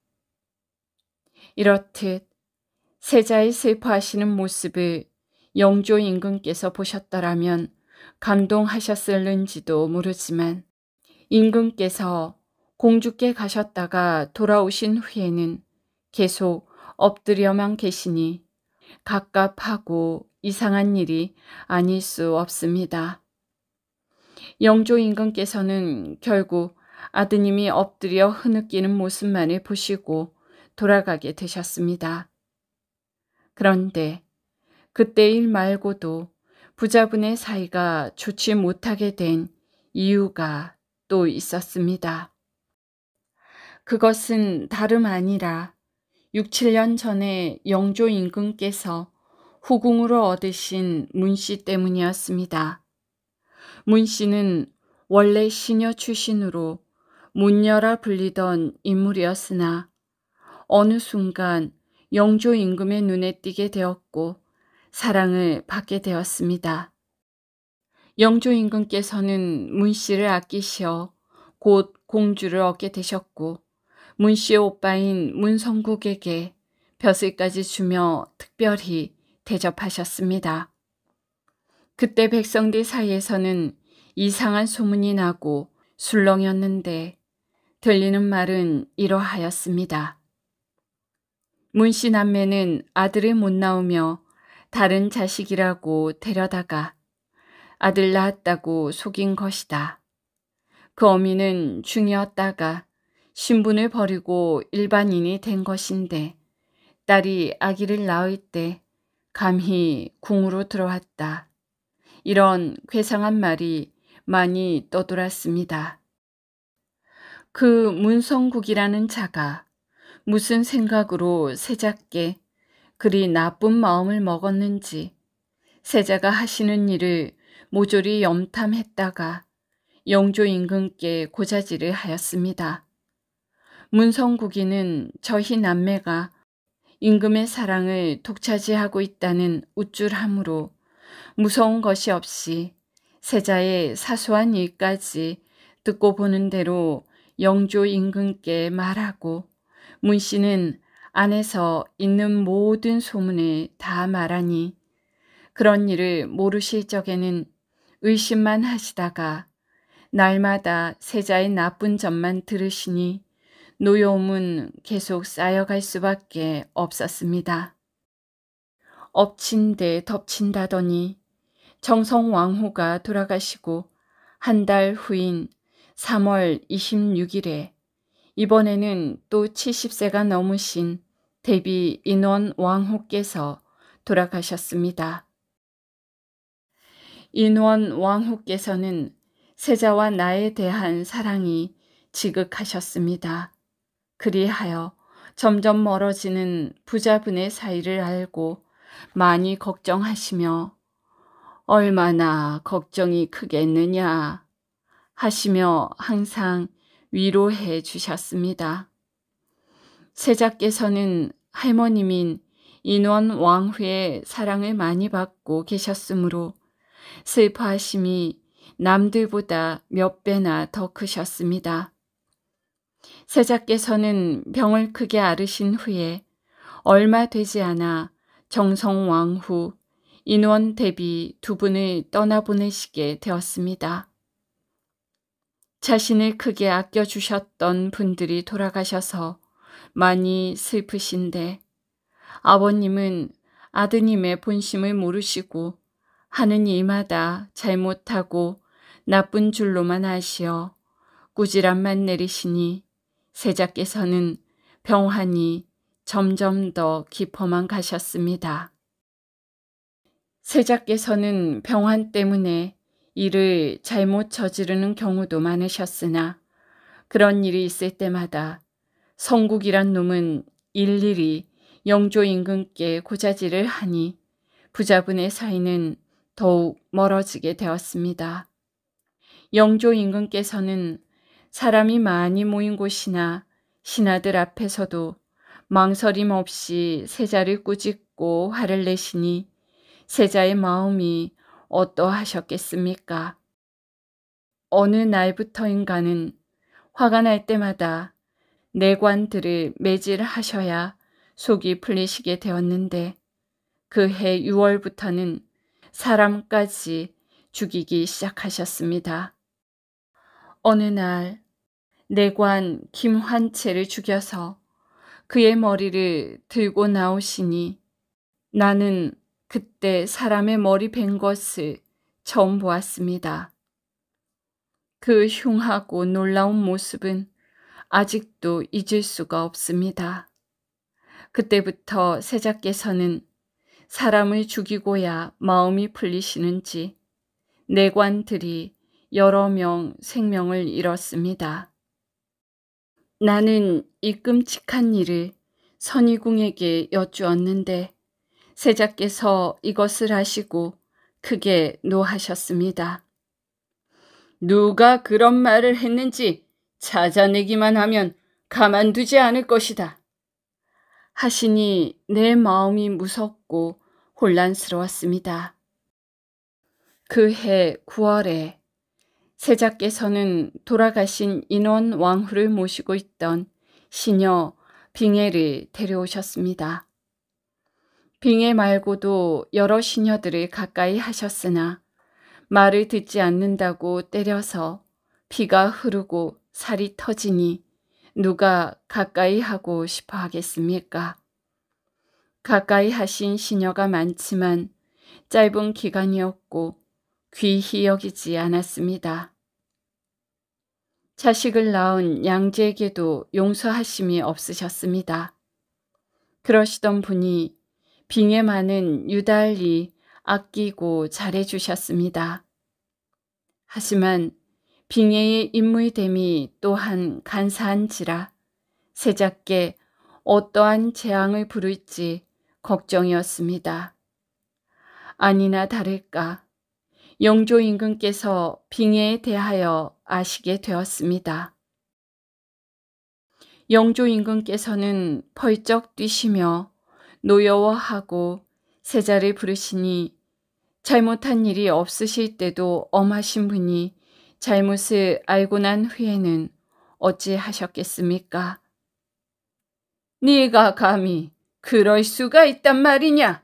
이렇듯 세자의 슬퍼하시는 모습을 영조 임금께서 보셨더라면 감동하셨을는지도 모르지만 임금께서 공주께 가셨다가 돌아오신 후에는 계속 엎드려만 계시니 갑갑하고 이상한 일이 아닐 수 없습니다. 영조임금께서는 결국 아드님이 엎드려 흐느끼는 모습만을 보시고 돌아가게 되셨습니다. 그런데 그때 일 말고도 부자분의 사이가 좋지 못하게 된 이유가 또 있었습니다. 그것은 다름 아니라 6, 7년 전에 영조 임금께서 후궁으로 얻으신 문씨 때문이었습니다. 문 씨는 원래 시녀 출신으로 문녀라 불리던 인물이었으나 어느 순간 영조 임금의 눈에 띄게 되었고 사랑을 받게 되었습니다. 영조 임금께서는 문 씨를 아끼시어 곧 공주를 얻게 되셨고 문 씨의 오빠인 문성국에게 벼슬까지 주며 특별히 대접하셨습니다. 그때 백성들 사이에서는 이상한 소문이 나고 술렁였는데 들리는 말은 이러하였습니다. 문씨 남매는 아들을 못 낳으며 다른 자식이라고 데려다가 아들 낳았다고 속인 것이다. 그 어미는 중이었다가 신분을 버리고 일반인이 된 것인데 딸이 아기를 낳을 때 감히 궁으로 들어왔다. 이런 괴상한 말이 많이 떠돌았습니다. 그 문성국이라는 자가 무슨 생각으로 세작께 그리 나쁜 마음을 먹었는지 세자가 하시는 일을 모조리 염탐했다가 영조 임금께 고자질을 하였습니다. 문성국이는 저희 남매가 임금의 사랑을 독차지하고 있다는 우쭐함으로 무서운 것이 없이 세자의 사소한 일까지 듣고 보는 대로 영조 임금께 말하고 문 씨는 안에서 있는 모든 소문을 다 말하니 그런 일을 모르실 적에는 의심만 하시다가 날마다 세자의 나쁜 점만 들으시니 노여움은 계속 쌓여갈 수밖에 없었습니다. 엎친 데 덮친다더니 정성 왕후가 돌아가시고 한 달 후인 3월 26일에 이번에는 또 70세가 넘으신 대비 인원 왕후께서 돌아가셨습니다. 인원 왕후께서는 세자와 나에 대한 사랑이 지극하셨습니다. 그리하여 점점 멀어지는 부자분의 사이를 알고 많이 걱정하시며 얼마나 걱정이 크겠느냐 하시며 항상 위로해 주셨습니다. 세자께서는 할머님인 인원 왕후의 사랑을 많이 받고 계셨으므로 슬퍼하심이 남들보다 몇 배나 더 크셨습니다. 세자께서는 병을 크게 앓으신 후에 얼마 되지 않아 정성왕후 인원 대비 두 분을 떠나보내시게 되었습니다. 자신을 크게 아껴주셨던 분들이 돌아가셔서 많이 슬프신데 아버님은 아드님의 본심을 모르시고 하는 일마다 잘못하고 나쁜 줄로만 아시어 꾸지람만 내리시니 세자께서는 병환이 점점 더 깊어만 가셨습니다. 세자께서는 병환 때문에 일을 잘못 저지르는 경우도 많으셨으나 그런 일이 있을 때마다 성국이란 놈은 일일이 영조 임금께 고자질을 하니 부자분의 사이는 더욱 멀어지게 되었습니다. 영조 임금께서는 사람이 많이 모인 곳이나 신하들 앞에서도 망설임 없이 세자를 꾸짖고 화를 내시니 세자의 마음이 어떠하셨겠습니까? 어느 날부터인가는 화가 날 때마다 내관들을 매질하셔야 속이 풀리시게 되었는데 그 해 6월부터는 사람까지 죽이기 시작하셨습니다. 어느 날 내관 김환채를 죽여서 그의 머리를 들고 나오시니 나는 그때 사람의 머리 뵌 것을 처음 보았습니다. 그 흉하고 놀라운 모습은 아직도 잊을 수가 없습니다. 그때부터 세자께서는 사람을 죽이고야 마음이 풀리시는지 내관들이 여러 명 생명을 잃었습니다. 나는 이 끔찍한 일을 선의궁에게 여쭈었는데 세자께서 이것을 하시고 크게 노하셨습니다. 누가 그런 말을 했는지 찾아내기만 하면 가만두지 않을 것이다. 하시니 내 마음이 무섭고 혼란스러웠습니다. 그 해 9월에 세자께서는 돌아가신 인원 왕후를 모시고 있던 시녀 빙해를 데려오셨습니다. 빙해 말고도 여러 시녀들을 가까이 하셨으나 말을 듣지 않는다고 때려서 피가 흐르고 살이 터지니 누가 가까이 하고 싶어 하겠습니까? 가까이 하신 시녀가 많지만 짧은 기간이었고 귀히 여기지 않았습니다. 자식을 낳은 양지에게도 용서하심이 없으셨습니다. 그러시던 분이 빙에 많은 유달리 아끼고 잘해주셨습니다. 하지만 빙해의 인물됨이 또한 간사한지라 세작께 어떠한 재앙을 부를지 걱정이었습니다. 아니나 다를까 영조 임금께서 빙해에 대하여 아시게 되었습니다. 영조 임금께서는 펄쩍 뛰시며 노여워하고 세자를 부르시니 잘못한 일이 없으실 때도 엄하신 분이 잘못을 알고 난 후에는 어찌 하셨겠습니까? 네가 감히 그럴 수가 있단 말이냐?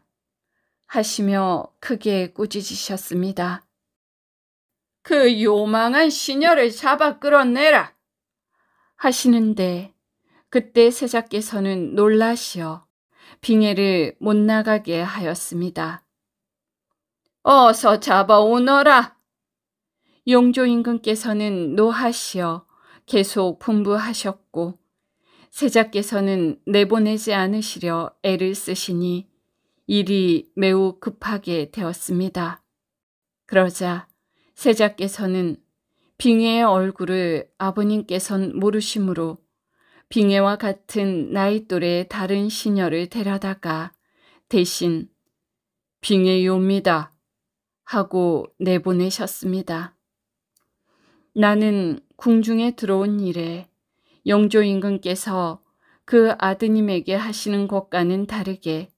하시며 크게 꾸짖으셨습니다. 그 요망한 시녀를 잡아 끌어내라! 하시는데 그때 세자께서는 놀라시어 빙해를 못 나가게 하였습니다. 어서 잡아오너라! 용조 임금께서는 노하시어 계속 분부하셨고 세자께서는 내보내지 않으시려 애를 쓰시니 일이 매우 급하게 되었습니다. 그러자 세자께서는 빙해의 얼굴을 아버님께선 모르시므로 빙해와 같은 나이 또래의 다른 시녀를 데려다가 대신 빙해요입니다 하고 내보내셨습니다. 나는 궁중에 들어온 일에 영조 임금께서 그 아드님에게 하시는 것과는 다르게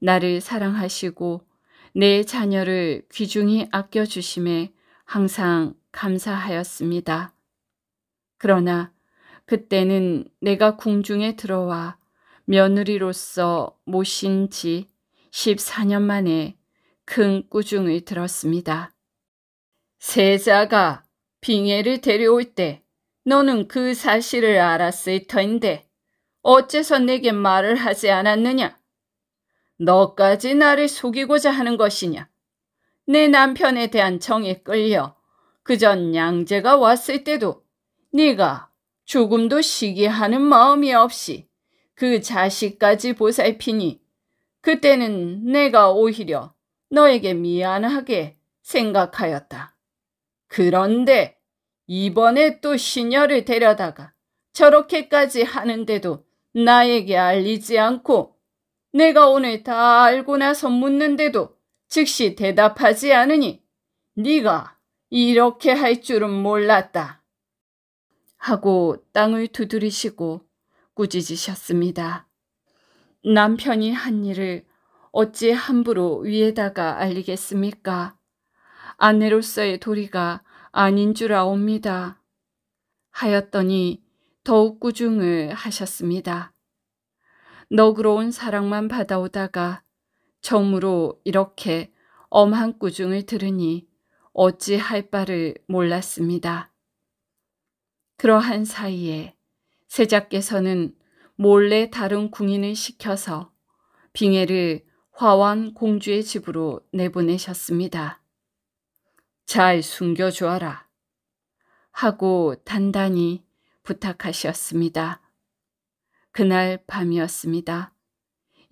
나를 사랑하시고 내 자녀를 귀중히 아껴주심에 항상 감사하였습니다. 그러나 그때는 내가 궁중에 들어와 며느리로서 모신 지 14년 만에 큰 꾸중을 들었습니다. 세자가 빙해를 데려올 때 너는 그 사실을 알았을 터인데 어째서 내게 말을 하지 않았느냐? 너까지 나를 속이고자 하는 것이냐? 내 남편에 대한 정에 끌려 그 전 양재가 왔을 때도 네가 조금도 시기하는 마음이 없이 그 자식까지 보살피니 그때는 내가 오히려 너에게 미안하게 생각하였다. 그런데 이번에 또 시녀를 데려다가 저렇게까지 하는데도 나에게 알리지 않고 내가 오늘 다 알고 나서 묻는데도 즉시 대답하지 않으니 네가 이렇게 할 줄은 몰랐다. 하고 땅을 두드리시고 꾸짖으셨습니다. 남편이 한 일을 어찌 함부로 위에다가 알리겠습니까? 아내로서의 도리가 아닌 줄 아옵니다. 하였더니 더욱 꾸중을 하셨습니다. 너그러운 사랑만 받아오다가 정으로 이렇게 엄한 꾸중을 들으니 어찌 할 바를 몰랐습니다. 그러한 사이에 세자께서는 몰래 다른 궁인을 시켜서 빙해를 화완 공주의 집으로 내보내셨습니다. 잘 숨겨주어라 하고 단단히 부탁하셨습니다. 그날 밤이었습니다.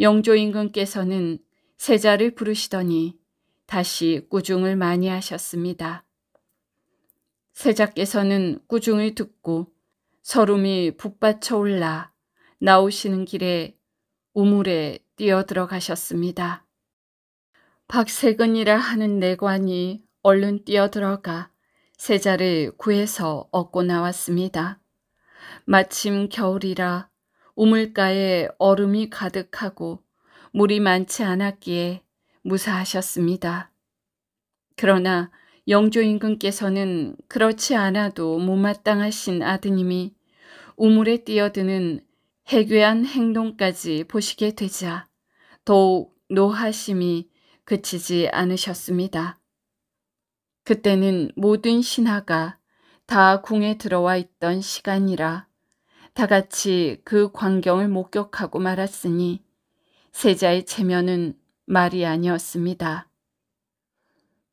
영조임금께서는 세자를 부르시더니 다시 꾸중을 많이 하셨습니다. 세자께서는 꾸중을 듣고 서름이 북받쳐 올라 나오시는 길에 우물에 뛰어들어가셨습니다. 박세근이라 하는 내관이 얼른 뛰어들어가 세자를 구해서 얻고 나왔습니다. 마침 겨울이라 우물가에 얼음이 가득하고 물이 많지 않았기에 무사하셨습니다. 그러나 영조임금께서는 그렇지 않아도 무마땅하신 아드님이 우물에 뛰어드는 해괴한 행동까지 보시게 되자 더욱 노하심이 그치지 않으셨습니다. 그때는 모든 신하가 다 궁에 들어와 있던 시간이라 다 같이 그 광경을 목격하고 말았으니 세자의 체면은 말이 아니었습니다.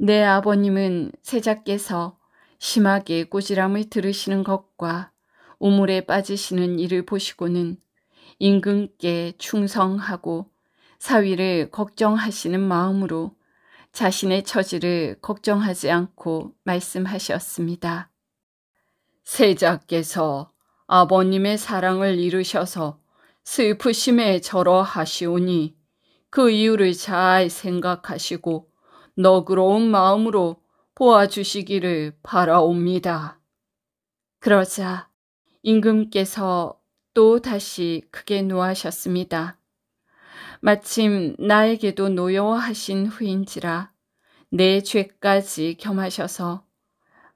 내 아버님은 세자께서 심하게 꼬지람을 들으시는 것과 우물에 빠지시는 일을 보시고는 임금께 충성하고 사위를 걱정하시는 마음으로 자신의 처지를 걱정하지 않고 말씀하셨습니다. 세자께서 아버님의 사랑을 잃으셔서 슬프심에 절어하시오니 그 이유를 잘 생각하시고 너그러운 마음으로 보아주시기를 바라옵니다. 그러자 임금께서 또 다시 크게 노하셨습니다. 마침 나에게도 노여워하신 후인지라 내 죄까지 겸하셔서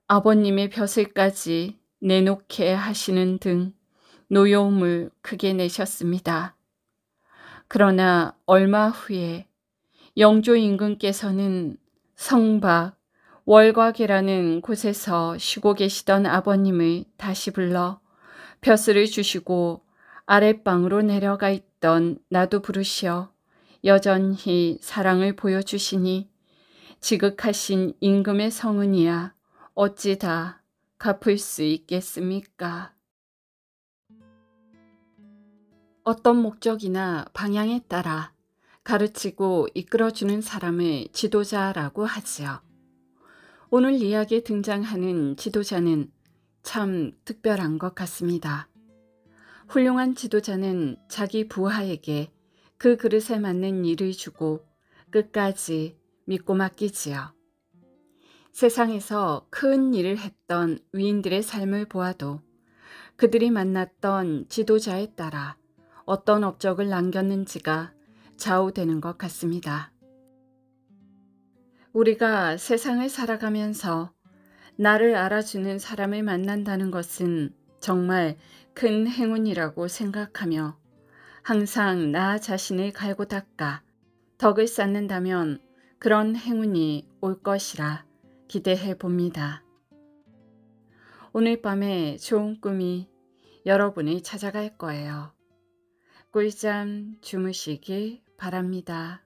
아버님의 벼슬까지 내놓게 하시는 등 노여움을 크게 내셨습니다. 그러나 얼마 후에 영조 임금께서는 성박 월곽이라는 곳에서 쉬고 계시던 아버님을 다시 불러 벼슬을 주시고 아랫방으로 내려가 있던 나도 부르시어 여전히 사랑을 보여주시니 지극하신 임금의 성은이야 어찌 다 갚을 수 있겠습니까? 어떤 목적이나 방향에 따라 가르치고 이끌어주는 사람을 지도자라고 하지요. 오늘 이야기에 등장하는 지도자는 참 특별한 것 같습니다. 훌륭한 지도자는 자기 부하에게 그 그릇에 맞는 일을 주고 끝까지 믿고 맡기지요. 세상에서 큰 일을 했던 위인들의 삶을 보아도 그들이 만났던 지도자에 따라 어떤 업적을 남겼는지가 좌우되는 것 같습니다. 우리가 세상을 살아가면서 나를 알아주는 사람을 만난다는 것은 정말 큰 행운이라고 생각하며 항상 나 자신을 갈고 닦아 덕을 쌓는다면 그런 행운이 올 것이라 기대해 봅니다. 오늘 밤에 좋은 꿈이 여러분을 찾아갈 거예요. 꿀잠 주무시길 바랍니다.